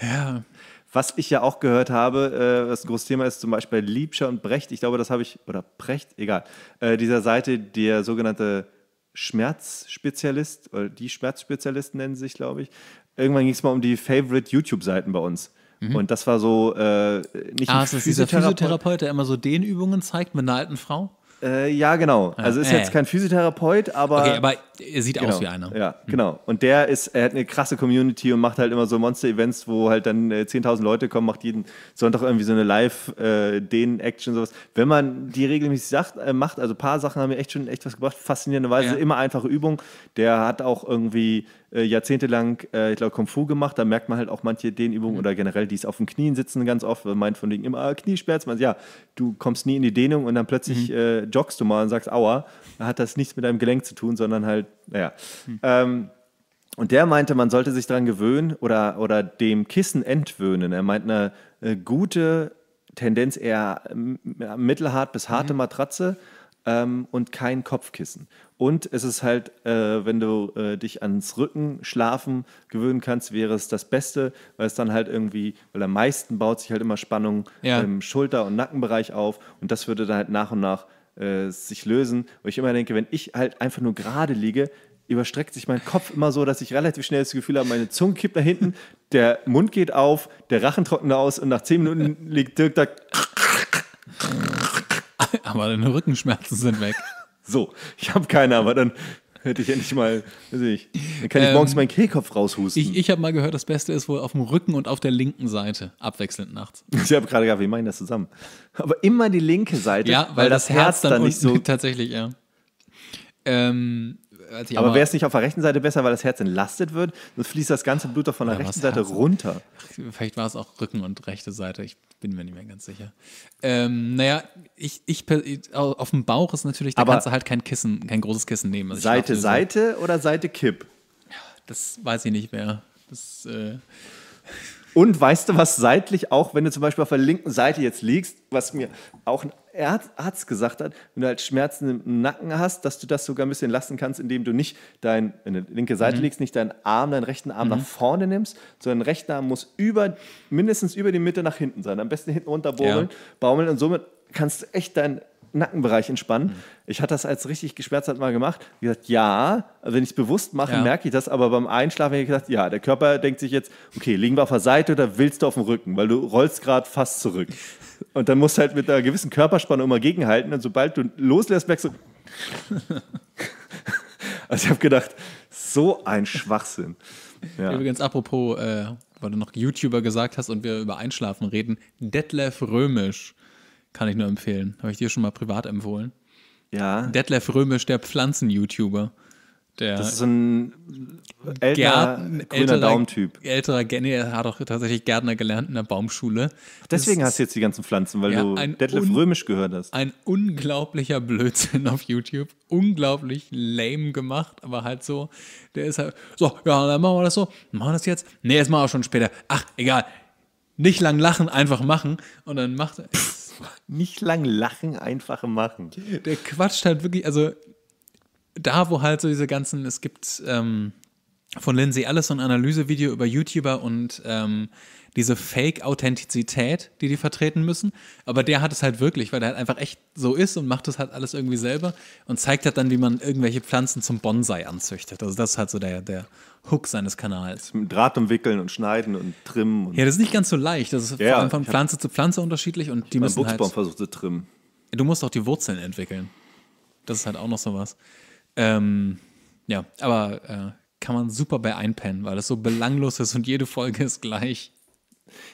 Ja. Was ich ja auch gehört habe, äh, was ein großes Thema ist, zum Beispiel bei Liebscher und Brecht, ich glaube, das habe ich, oder Brecht, egal, äh, dieser Seite der sogenannte Schmerzspezialist, oder die Schmerzspezialisten nennen sich, glaube ich. Irgendwann ging es mal um die Favorite YouTube-Seiten bei uns. Mhm. Und das war so äh, nicht ah, ein ist das dieser Physiotherapeut, der immer so Dehnübungen zeigt mit einer alten Frau? Äh, ja, genau. Ah, also ist äh. jetzt kein Physiotherapeut, aber. Okay, aber er sieht genau, aus wie einer. Ja, mhm. genau. Und der ist, er hat eine krasse Community und macht halt immer so Monster-Events, wo halt dann äh, 10.000 Leute kommen, macht jeden Sonntag irgendwie so eine live äh, dehn action sowas. Wenn man die regelmäßig sagt, äh, macht, also ein paar Sachen haben mir echt schon echt was gebracht. Faszinierende Weise, ja. immer einfache Übung. Der hat auch irgendwie äh, jahrzehntelang, äh, ich glaube, Kung Fu gemacht. Da merkt man halt auch manche Dehnübungen mhm. oder generell, die es auf den Knien sitzen, ganz oft. Man meint von denen immer ah, Knieschmerz. Man, ja, du kommst nie in die Dehnung und dann plötzlich mhm. äh, joggst du mal und sagst, aua, hat das nichts mit deinem Gelenk zu tun, sondern halt, naja. Mhm. Ähm, und der meinte, man sollte sich daran gewöhnen oder, oder dem Kissen entwöhnen. Er meint, eine, eine äh, gute Tendenz eher mittelhart bis harte mhm. Matratze ähm, und kein Kopfkissen. Und es ist halt, äh, wenn du äh, dich ans Rücken schlafen gewöhnen kannst, wäre es das Beste, weil es dann halt irgendwie, weil am meisten baut sich halt immer Spannung ja. im Schulter- und Nackenbereich auf und das würde dann halt nach und nach äh, sich lösen. Wo ich immer denke, wenn ich halt einfach nur gerade liege, überstreckt sich mein Kopf immer so, dass ich relativ schnell das Gefühl habe, meine Zunge kippt da hinten, der Mund geht auf, der Rachen trocknet aus und nach zehn Minuten liegt Dirk da aber deine Rückenschmerzen sind weg. so, ich habe keine, aber dann hätte ich endlich mal, weiß ich, dann kann ich ähm, morgens meinen Kehlkopf raushusten. Ich, ich habe mal gehört, das Beste ist wohl auf dem Rücken und auf der linken Seite, abwechselnd nachts. Ich habe gerade gedacht, wir machen das zusammen. Aber immer die linke Seite, ja, weil, weil das, das, Herz, dann, dann nicht so. Tatsächlich, ja. Ähm, als Aber wäre es nicht auf der rechten Seite besser, weil das Herz entlastet wird? Sonst fließt das ganze Blut doch von der rechten Seite Herzen. runter. Vielleicht war es auch Rücken und rechte Seite. Ich bin mir nicht mehr ganz sicher. Ähm, naja, ich, ich, auf dem Bauch ist natürlich, da Aber kannst du halt kein Kissen, kein großes Kissen nehmen. Also Seite, Seite oder Seite Kipp? Das weiß ich nicht mehr. Das, äh und weißt du, was seitlich, auch wenn du zum Beispiel auf der linken Seite jetzt liegst, was mir auch ein er Arzt gesagt hat, wenn du halt Schmerzen im Nacken hast, dass du das sogar ein bisschen lassen kannst, indem du nicht in deine linke Seite mhm. legst, nicht deinen Arm, deinen rechten Arm mhm. nach vorne nimmst, sondern der rechte Arm muss über, mindestens über die Mitte nach hinten sein. Am besten hinten runter ja. baumeln und somit kannst du echt deinen Nackenbereich entspannen. Mhm. Ich hatte das als richtig geschmerzt hat mal gemacht. Ich gesagt, ja, also wenn ich es bewusst mache, ja. merke ich das, aber beim Einschlafen habe ich gesagt, ja, der Körper denkt sich jetzt, okay, liegen wir auf der Seite oder willst du auf dem Rücken, weil du rollst gerade fast zurück. Und dann musst du halt mit einer gewissen Körperspannung immer gegenhalten und sobald du loslässt, merkst du. also ich habe gedacht, so ein Schwachsinn. Ja. Übrigens, apropos, äh, weil du noch YouTuber gesagt hast und wir über Einschlafen reden, Detlef Römisch kann ich nur empfehlen. Habe ich dir schon mal privat empfohlen. Ja. Detlef Römisch, der Pflanzen-YouTuber. das ist ein älterer, Gärten, älterer, Daumentyp. Älterer, nee, er hat auch tatsächlich Gärtner gelernt in der Baumschule. Deswegen das, hast du jetzt die ganzen Pflanzen, weil ja, du Detlef un, Römisch gehört hast. Ein unglaublicher Blödsinn auf YouTube. Unglaublich lame gemacht, aber halt so. Der ist halt, so, ja, dann machen wir das so. Machen wir das jetzt? Nee, das machen wir auch schon später. Ach, egal. Nicht lang lachen, einfach machen. Und dann macht er. nicht lang lachen, einfach machen. Der quatscht halt wirklich, also da, wo halt so diese ganzen, es gibt, ähm, von Lindsay alles so ein Analysevideo über YouTuber und ähm, diese Fake-Authentizität, die die vertreten müssen. Aber der hat es halt wirklich, weil der halt einfach echt so ist und macht das halt alles irgendwie selber und zeigt halt dann, wie man irgendwelche Pflanzen zum Bonsai anzüchtet. Also das ist halt so der, der Hook seines Kanals. Mit Draht umwickeln und schneiden und trimmen. Und ja, das ist nicht ganz so leicht. Das ist ja, vor allem von Pflanze zu Pflanze unterschiedlich und die müssen Buchsbaum halt... versucht zu trimmen. Du musst auch die Wurzeln entwickeln. Das ist halt auch noch so was. Ähm, ja, aber... Äh, kann man super bei einpennen, weil das so belanglos ist und jede Folge ist gleich.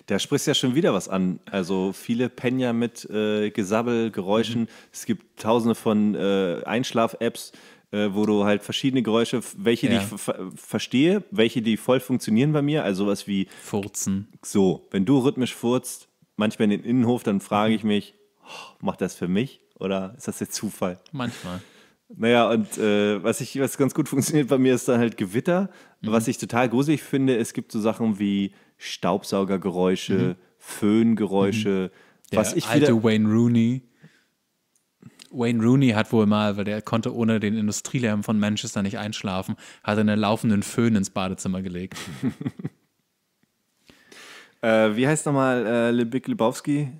Da sprichst du ja schon wieder was an. Also viele pennen ja mit äh, Gesabbel, Geräuschen. Mhm. Es gibt tausende von äh, Einschlaf-Apps, äh, wo du halt verschiedene Geräusche, welche ja. die ich verstehe, welche die voll funktionieren bei mir. Also was wie Furzen. So, wenn du rhythmisch furzt, manchmal in den Innenhof, dann frage mhm. ich mich, oh, macht das für mich oder ist das der Zufall? Manchmal. Naja, und äh, was, ich, was ganz gut funktioniert bei mir ist dann halt Gewitter. Mhm. Was ich total gruselig finde, es gibt so Sachen wie Staubsaugergeräusche, mhm. Föhngeräusche. Mhm. Was der ich alte Wayne Rooney. Wayne Rooney hat wohl mal, weil der konnte ohne den Industrielärm von Manchester nicht einschlafen, hat einen laufenden Föhn ins Badezimmer gelegt. äh, wie heißt nochmal äh, Lebig Lebowski?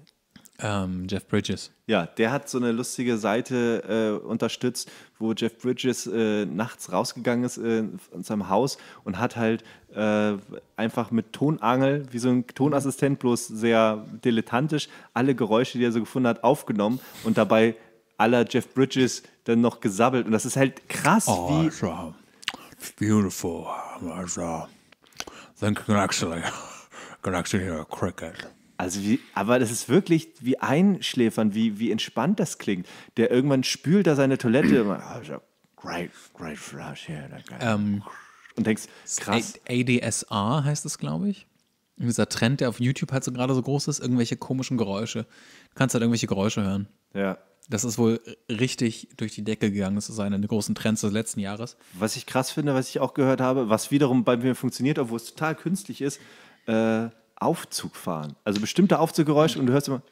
Ähm, Jeff Bridges. Ja, der hat so eine lustige Seite äh, unterstützt, wo Jeff Bridges äh, nachts rausgegangen ist äh, in seinem Haus und hat halt äh, einfach mit Tonangel, wie so ein Tonassistent, bloß sehr dilettantisch, alle Geräusche, die er so gefunden hat, aufgenommen und dabei aller Jeff Bridges dann noch gesabbelt. Und das ist halt krass, oh, wie. it's beautiful. So, also, then can actually, can actually hear a cricket. Also wie, aber das ist wirklich wie einschläfern, wie, wie entspannt das klingt. Der irgendwann spült da seine Toilette. Ah, great, great flush here. Ähm, und denkst, krass. ADSR heißt es, glaube ich. Und dieser Trend, der auf YouTube halt so gerade so groß ist, irgendwelche komischen Geräusche. Du kannst halt irgendwelche Geräusche hören. Ja. Das ist wohl richtig durch die Decke gegangen das ist einer der großen Trends des letzten Jahres. Was ich krass finde, was ich auch gehört habe, was wiederum bei mir funktioniert, obwohl es total künstlich ist, äh, Aufzug fahren. Also bestimmte Aufzuggeräusche und du hörst immer.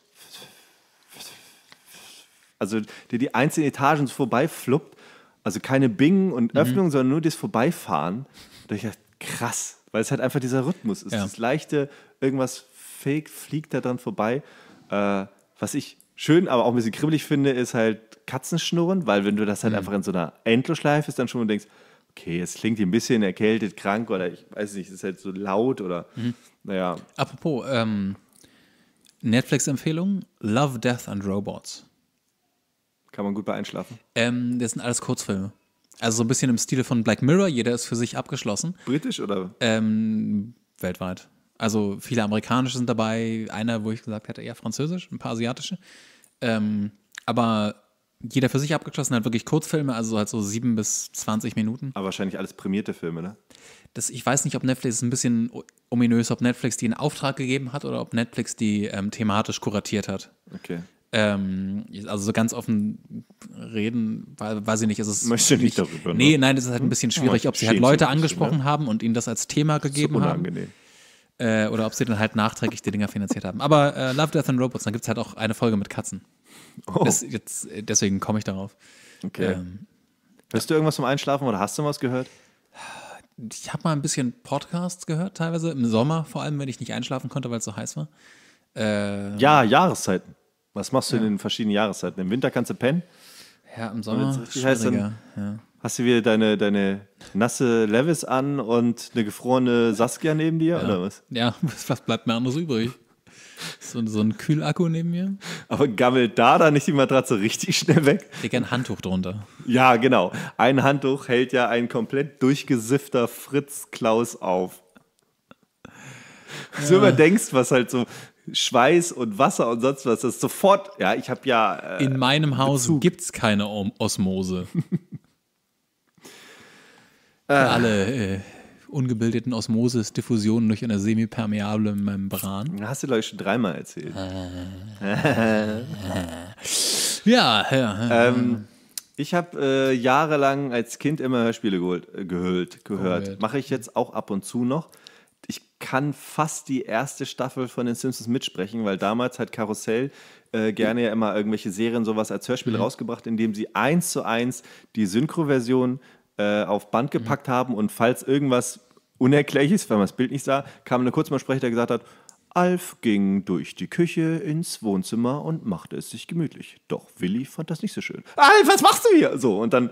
Also dir die einzelnen Etagen so vorbeifluppt. Also keine Bingen und mhm. sondern nur das Vorbeifahren. Da ich dachte, krass, weil es halt einfach dieser Rhythmus ist. Ja. Das leichte, irgendwas fake, fliegt da dran vorbei. Äh, was ich schön, aber auch ein bisschen kribbelig finde, ist halt Katzenschnurren, weil wenn du das halt mhm. einfach in so einer Endlosschleife ist, dann schon denkst, okay, jetzt klingt die ein bisschen erkältet, krank oder ich weiß nicht, ist halt so laut oder. Mhm. Naja. Apropos, ähm, Netflix-Empfehlung: Love, Death and Robots. Kann man gut bei einschlafen. Ähm, das sind alles Kurzfilme. Also so ein bisschen im Stile von Black Mirror, jeder ist für sich abgeschlossen. Britisch oder? Ähm, weltweit. Also viele amerikanische sind dabei, einer, wo ich gesagt hätte, eher französisch, ein paar asiatische. Ähm, aber jeder für sich abgeschlossen, hat wirklich Kurzfilme, also halt so sieben bis 20 Minuten. Aber wahrscheinlich alles prämierte Filme, ne? Das, ich weiß nicht, ob Netflix ist ein bisschen ominös, ob Netflix die in Auftrag gegeben hat oder ob Netflix die ähm, thematisch kuratiert hat. Okay. Ähm, also so ganz offen reden, weiß ich nicht. Es Möchte nicht, nicht darüber. Ne? Nee, ne? nein, es ist halt ein hm? bisschen oh, schwierig, ob sie halt Leute ne? angesprochen ja. haben und ihnen das als Thema gegeben so unangenehm. haben. Äh, oder ob sie dann halt nachträglich die Dinger finanziert haben. Aber äh, Love, Death and Robots, dann gibt es halt auch eine Folge mit Katzen. Oh. Das, jetzt, äh, deswegen komme ich darauf. Okay. Ähm, Hörst du irgendwas zum Einschlafen oder hast du was gehört? Ich habe mal ein bisschen Podcasts gehört, teilweise im Sommer, vor allem, wenn ich nicht einschlafen konnte, weil es so heiß war. Äh, ja, Jahreszeiten. Was machst du ja. in den verschiedenen Jahreszeiten? Im Winter kannst du pennen. Ja, im Sommer. Richtig heiß, dann ja. Hast du wieder deine, deine nasse Levis an und eine gefrorene Saskia neben dir, ja. oder was? Ja, was bleibt mir anderes übrig? So, so ein Kühlakku neben mir. Aber gammelt da dann nicht die Matratze richtig schnell weg? Ich Digga, ein Handtuch drunter. Ja, genau. Ein Handtuch hält ja ein komplett durchgesiffter Fritz Klaus auf. Ja. So überdenkst, was halt so Schweiß und Wasser und sonst was, ist. sofort, ja, ich habe ja. Äh, In meinem Haus gibt es keine Osmose. alle äh, ungebildeten Osmosis, Diffusion durch eine semipermeable Membran. Hast du, glaube ich, schon dreimal erzählt. Ah. ja, ja. Ähm, ich habe äh, jahrelang als Kind immer Hörspiele geholt, äh, gehört. gehört. Oh, Mache ich jetzt auch ab und zu noch. Ich kann fast die erste Staffel von den Simpsons mitsprechen, weil damals hat Karussell äh, gerne ja immer irgendwelche Serien sowas als Hörspiel mhm. rausgebracht, indem sie eins zu eins die Synchro-Version äh, auf Band gepackt mhm. haben und falls irgendwas unerklärlich ist, weil man das Bild nicht sah, kam eine Kurzmalsprecher, der gesagt hat, Alf ging durch die Küche ins Wohnzimmer und machte es sich gemütlich. Doch Willi fand das nicht so schön. Alf, was machst du hier? So, und dann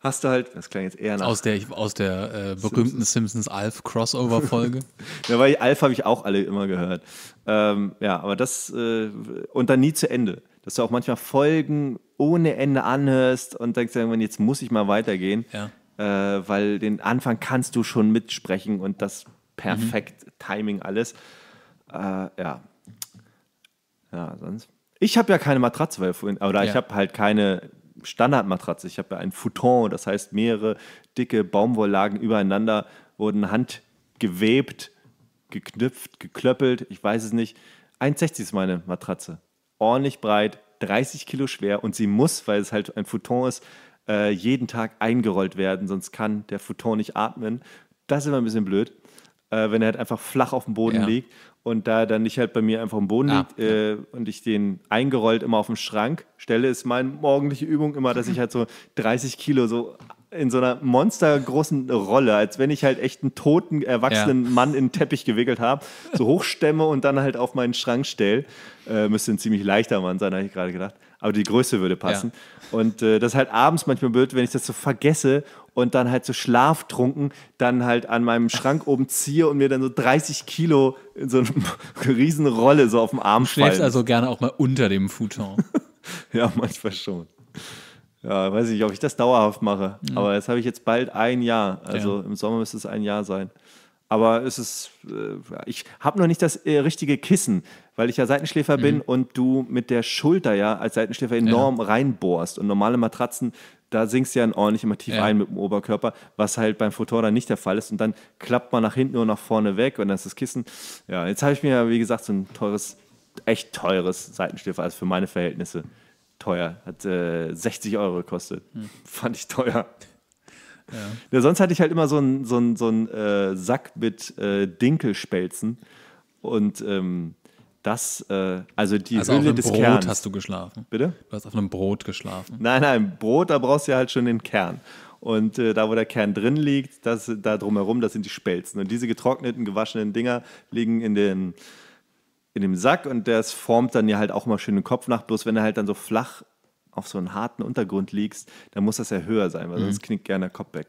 hast du halt, das klang jetzt eher nach. Aus der, aus der äh, berühmten Simpsons, Alf Crossover Folge. ja, weil Alf habe ich auch alle immer gehört. Ähm, ja, aber das, äh, und dann nie zu Ende. Dass du auch manchmal Folgen ohne Ende anhörst und denkst jetzt muss ich mal weitergehen. Ja äh, weil den Anfang kannst du schon mitsprechen und das perfekt mhm. Timing alles. Äh, ja. Ja, sonst. Ich habe ja keine Matratze, weil vorhin, oder ja. ich habe halt keine Standardmatratze. Ich habe ja ein Futon, das heißt mehrere dicke Baumwolllagen übereinander wurden handgewebt, geknüpft, geklöppelt, ich weiß es nicht. 1,60 ist meine Matratze. Ordentlich breit, 30 Kilo schwer und sie muss, weil es halt ein Futon ist, äh, jeden Tag eingerollt werden, sonst kann der Futon nicht atmen. Das ist immer ein bisschen blöd, äh, wenn er halt einfach flach auf dem Boden ja. liegt und da er dann nicht halt bei mir einfach am Boden ah, liegt äh, und ich den eingerollt immer auf dem Schrank stelle, ist meine morgendliche Übung immer, dass ich halt so 30 Kilo so in so einer monstergroßen Rolle, als wenn ich halt echt einen toten, erwachsenen ja. Mann in den Teppich gewickelt habe, so hochstemme und dann halt auf meinen Schrank stelle. Äh, müsste ein ziemlich leichter Mann sein, habe ich gerade gedacht. Aber die Größe würde passen. Ja. Und äh, das ist halt abends manchmal blöd, wenn ich das so vergesse und dann halt so schlaftrunken, dann halt an meinem Schrank oben ziehe und mir dann so 30 Kilo in so eine riesen Rolle so auf dem Arm schläfst fallen. Schläfst also gerne auch mal unter dem Futon. ja, manchmal schon. Ja, weiß ich, ob ich das dauerhaft mache. Mhm. Aber jetzt habe ich jetzt bald ein Jahr. Also ja. im Sommer müsste es ein Jahr sein. Aber es ist, äh, ich habe noch nicht das äh, richtige Kissen, weil ich ja Seitenschläfer mhm. bin und du mit der Schulter ja als Seitenschläfer enorm ja. reinbohrst. Und normale Matratzen, da sinkst du ja ordentlich immer tief ja. ein mit dem Oberkörper, was halt beim dann nicht der Fall ist. Und dann klappt man nach hinten und nach vorne weg und dann ist das Kissen. Ja, jetzt habe ich mir, ja, wie gesagt, so ein teures, echt teures Seitenschläfer, also für meine Verhältnisse teuer. Hat äh, 60 Euro gekostet. Hm. Fand ich teuer. Ja. Ja, sonst hatte ich halt immer so einen so so einen, äh, Sack mit äh, Dinkelspelzen. Und ähm, das, äh, also die also Hülle Auf einem Brot Kerns. hast du geschlafen. Bitte? Du hast auf einem Brot geschlafen. Nein, nein, Brot, da brauchst du ja halt schon den Kern. Und äh, da, wo der Kern drin liegt, das, da drumherum, das sind die Spelzen. Und diese getrockneten, gewaschenen Dinger liegen in den in dem Sack und das formt dann ja halt auch mal schön den Kopf nach. Bloß wenn du halt dann so flach auf so einen harten Untergrund liegst, dann muss das ja höher sein, weil mhm. sonst knickt gerne der Kopf weg.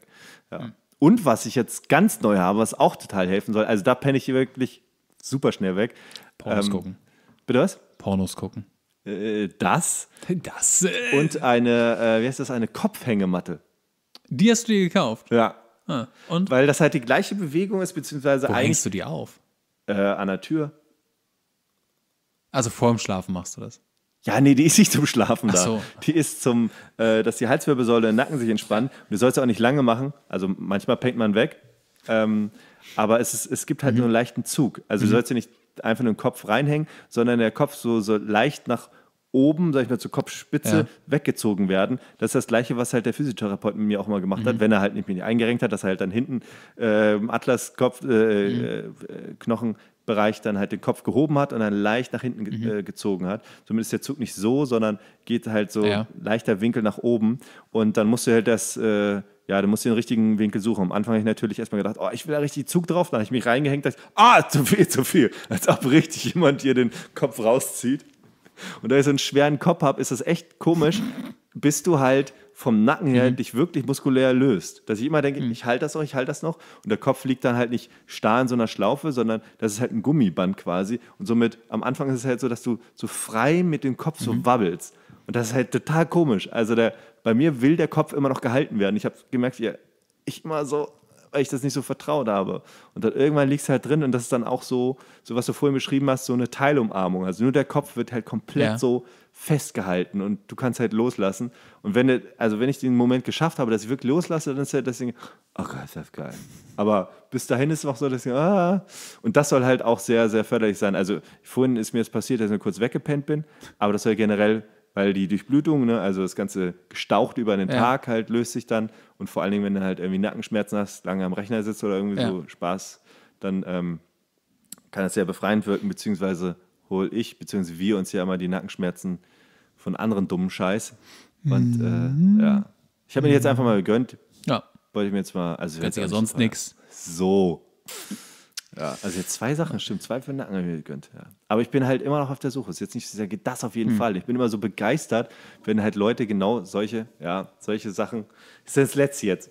Ja. Mhm. Und was ich jetzt ganz neu habe, was auch total helfen soll, also da penne ich wirklich super schnell weg. Pornos ähm, gucken. Bitte was? Pornos gucken. Äh, das. Das. Äh. Und eine, äh, wie heißt das, eine Kopfhängematte. Die hast du dir gekauft? Ja. Ah, und? Weil das halt die gleiche Bewegung ist, beziehungsweise Wo eigentlich. hängst du die auf? Äh, an der Tür. Also vor dem Schlafen machst du das? Ja, nee, die ist nicht zum Schlafen da. Ach So. Die ist zum, äh, dass die Halswirbelsäule und Nacken sich entspannen. Und du sollst auch nicht lange machen. Also manchmal pennt man weg. Ähm, aber es, ist, es gibt halt mhm. nur einen leichten Zug. Also mhm. du sollst ja nicht einfach nur den Kopf reinhängen, sondern der Kopf so, so leicht nach oben, sag ich mal, zur Kopfspitze ja. weggezogen werden. Das ist das Gleiche, was halt der Physiotherapeut mit mir auch mal gemacht mhm. hat, wenn er halt nicht mich eingerenkt hat, dass er halt dann hinten äh, Atlaskopf, äh, mhm. äh, Bereich dann halt den Kopf gehoben hat und dann leicht nach hinten ge mhm. äh, gezogen hat. Zumindest der Zug nicht so, sondern geht halt so ja. leichter Winkel nach oben und dann musst du halt das, äh, ja, du musst den richtigen Winkel suchen. Am Anfang habe ich natürlich erstmal gedacht, oh, ich will da richtig Zug drauf. Dann habe ich mich reingehängt, dachte, ah, zu viel, zu viel. Als ob richtig jemand hier den Kopf rauszieht und da ich so einen schweren Kopf habe, ist das echt komisch, bis du halt vom Nacken her mhm. dich wirklich muskulär löst. Dass ich immer denke, mhm. ich halte das noch, ich halte das noch. Und der Kopf liegt dann halt nicht starr in so einer Schlaufe, sondern das ist halt ein Gummiband quasi. Und somit, am Anfang ist es halt so, dass du so frei mit dem Kopf so mhm. wabbelst. Und das ist halt total komisch. Also der, bei mir will der Kopf immer noch gehalten werden. Ich habe gemerkt, wie ich immer so weil ich das nicht so vertraut habe. Und dann irgendwann liegt es halt drin und das ist dann auch so, so was du vorhin beschrieben hast, so eine Teilumarmung. Also nur der Kopf wird halt komplett ja. so festgehalten und du kannst halt loslassen. Und wenn, also wenn ich den Moment geschafft habe, dass ich wirklich loslasse, dann ist halt das Ding, oh Gott, ist das geil. Aber bis dahin ist es noch so, dass ich, ah. Und das soll halt auch sehr, sehr förderlich sein. Also vorhin ist mir jetzt das passiert, dass ich nur kurz weggepennt bin, aber das soll generell weil die Durchblutung, ne, also das ganze Gestaucht über den ja. Tag halt löst sich dann und vor allen Dingen, wenn du halt irgendwie Nackenschmerzen hast, lange am Rechner sitzt oder irgendwie ja. so Spaß, dann ähm, kann das sehr befreiend wirken, beziehungsweise hole ich, beziehungsweise wir uns ja immer die Nackenschmerzen von anderen dummen Scheiß. Und äh, mhm. äh, ja, ich habe mir jetzt mhm. einfach mal gegönnt. Ja. Wollte ich mir jetzt mal, also. Kannst ja sonst nichts. So. Ja, also jetzt zwei Sachen, stimmt. Zwei für eine Angel habe ich mir gegönnt. Ja. Aber ich bin halt immer noch auf der Suche. Es ist jetzt nicht, so sehr, sage, das auf jeden hm. Fall. Ich bin immer so begeistert, wenn halt Leute genau solche, ja, solche Sachen, ist das letzte jetzt,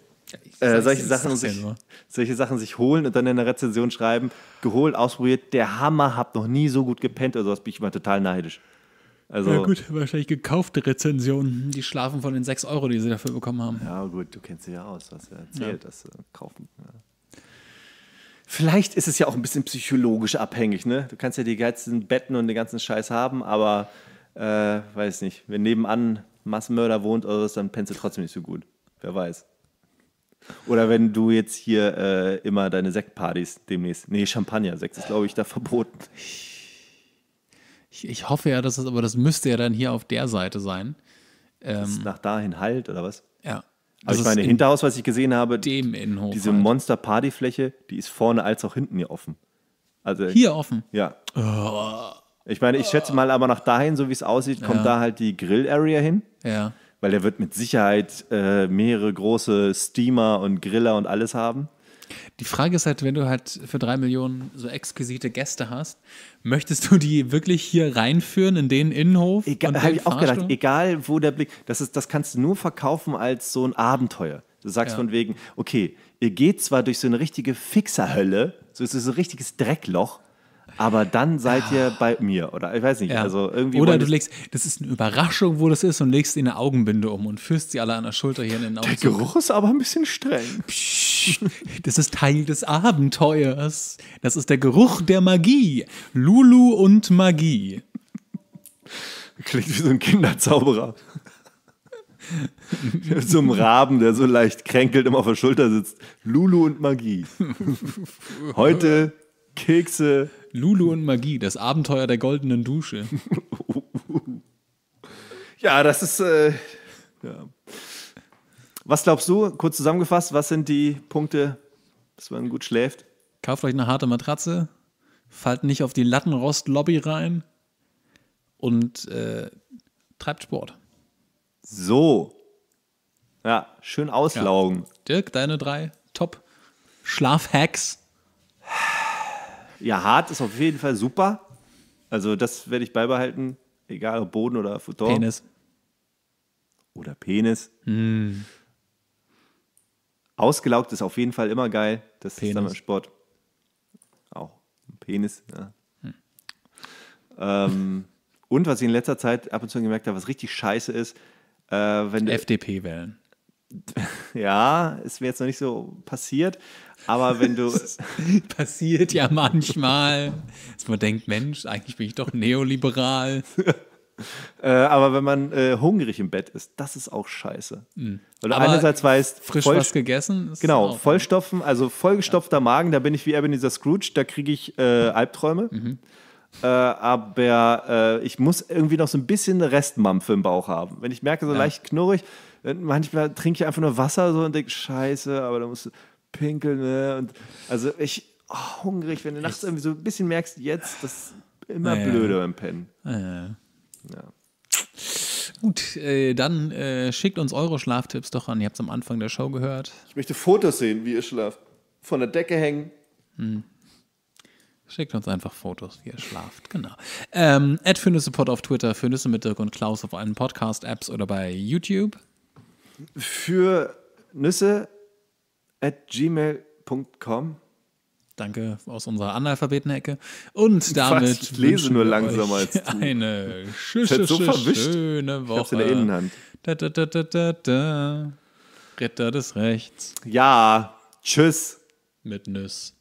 ja, äh, solche, Sachen sich, solche Sachen sich holen und dann in der Rezension schreiben, geholt, ausprobiert, der Hammer, hab noch nie so gut gepennt oder sowas, also, bin ich immer total neidisch. Also, ja gut, wahrscheinlich gekaufte Rezensionen, die schlafen von den 6 Euro, die sie dafür bekommen haben. Ja gut, du kennst sie ja aus, was ja erzählt, ja. dass sie kaufen. Ja. Vielleicht ist es ja auch ein bisschen psychologisch abhängig, ne? Du kannst ja die ganzen Betten und den ganzen Scheiß haben, aber äh, weiß nicht, wenn nebenan Massenmörder wohnt oder was, dann pennst du trotzdem nicht so gut. Wer weiß. Oder wenn du jetzt hier äh, immer deine Sektpartys demnächst. Nee, Champagner. Sekt ist, glaube ich, da verboten. Ich, ich, hoffe ja, dass das, aber das müsste ja dann hier auf der Seite sein. Ähm, nach dahin halt, oder was? Also, also ich meine, Hinterhaus, was ich gesehen habe, dem Innenhof diese halt. Monster-Partyfläche, die ist vorne als auch hinten hier offen. Also, hier offen? Ja. Oh. Ich meine, ich schätze mal, aber nach dahin, so wie es aussieht, kommt ja. da halt die Grill-Area hin. Ja. Weil der wird mit Sicherheit äh, mehrere große Steamer und Griller und alles haben. Die Frage ist halt, wenn du halt für drei Millionen so exquisite Gäste hast, möchtest du die wirklich hier reinführen in den Innenhof? Egal, habe ich auch gedacht, egal wo der Blick, das, ist, das kannst du nur verkaufen als so ein Abenteuer. Du sagst ja. von wegen, okay, ihr geht zwar durch so eine richtige Fixerhölle, so ist es ein richtiges Dreckloch, aber dann seid ihr ah. bei mir oder ich weiß nicht. Ja. Also irgendwie oder du legst, das ist eine Überraschung, wo das ist und legst ihnen eine Augenbinde um und führst sie alle an der Schulter hier in den Augen. Der Geruch ist aber ein bisschen streng. Psst, das ist Teil des Abenteuers. Das ist der Geruch der Magie. Lulu und Magie. Klingt wie so ein Kinderzauberer. so ein Raben, der so leicht kränkelt immer auf der Schulter sitzt. Lulu und Magie. Heute Kekse. Lulu und Magie, das Abenteuer der goldenen Dusche. ja, das ist. Äh, ja. Was glaubst du, kurz zusammengefasst, was sind die Punkte, dass man gut schläft? Kauft euch eine harte Matratze, fallt nicht auf die Lattenrost-Lobby rein und äh, treibt Sport. So. Ja, schön auslaugen. Ja. Dirk, deine drei Top-Schlafhacks. Ja, hart ist auf jeden Fall super. Also das werde ich beibehalten, egal ob Boden oder Futon. Penis. Oder Penis. Mm. Ausgelaugt ist auf jeden Fall immer geil. Das Penis. ist dann im Sport. Auch ein Penis. Ja. Hm. Ähm, und was ich in letzter Zeit ab und zu gemerkt habe, was richtig scheiße ist, äh, wenn FDP wählen. ja, ist mir jetzt noch nicht so passiert, aber wenn du. passiert ja manchmal, dass man denkt, Mensch, eigentlich bin ich doch neoliberal. äh, aber wenn man äh, hungrig im Bett ist, das ist auch scheiße. Mhm. Weil du aber einerseits weißt, frisch voll, was gegessen. genau, ne? vollstopfen, also vollgestopfter ja. Magen, da bin ich wie Ebenezer Scrooge, da kriege ich äh, hm. Albträume. Mhm. Äh, aber äh, ich muss irgendwie noch so ein bisschen eine Restmampfe im Bauch haben. Wenn ich merke, so ja. leicht knurrig, manchmal trinke ich einfach nur Wasser so und denke, scheiße, aber da musst du pinkeln, ne? Und also ich, oh, hungrig, wenn du nachts irgendwie so ein bisschen merkst, jetzt, das ist immer naja. blöde beim Pennen. Naja. Ja. Gut, äh, dann äh, schickt uns eure Schlaftipps doch an. Ihr habt es am Anfang der Show gehört. Ich möchte Fotos sehen, wie ihr schlaft. Von der Decke hängen. Hm. Schickt uns einfach Fotos, wie ihr schlaft, genau. Ähm, at Support auf Twitter, Fürnüsse mit Dirk und Klaus auf allen Podcast-Apps oder bei YouTube für Nüsse at gmail.com. Danke aus unserer Analphabeten-Ecke. Und damit. Ich lese nur langsam als du. Eine schö schö so verwischt. schöne Woche. Ich in der Innenhand. Da, da, da, da, da, da. Ritter des Rechts. Ja. Tschüss. Mit Nüsse.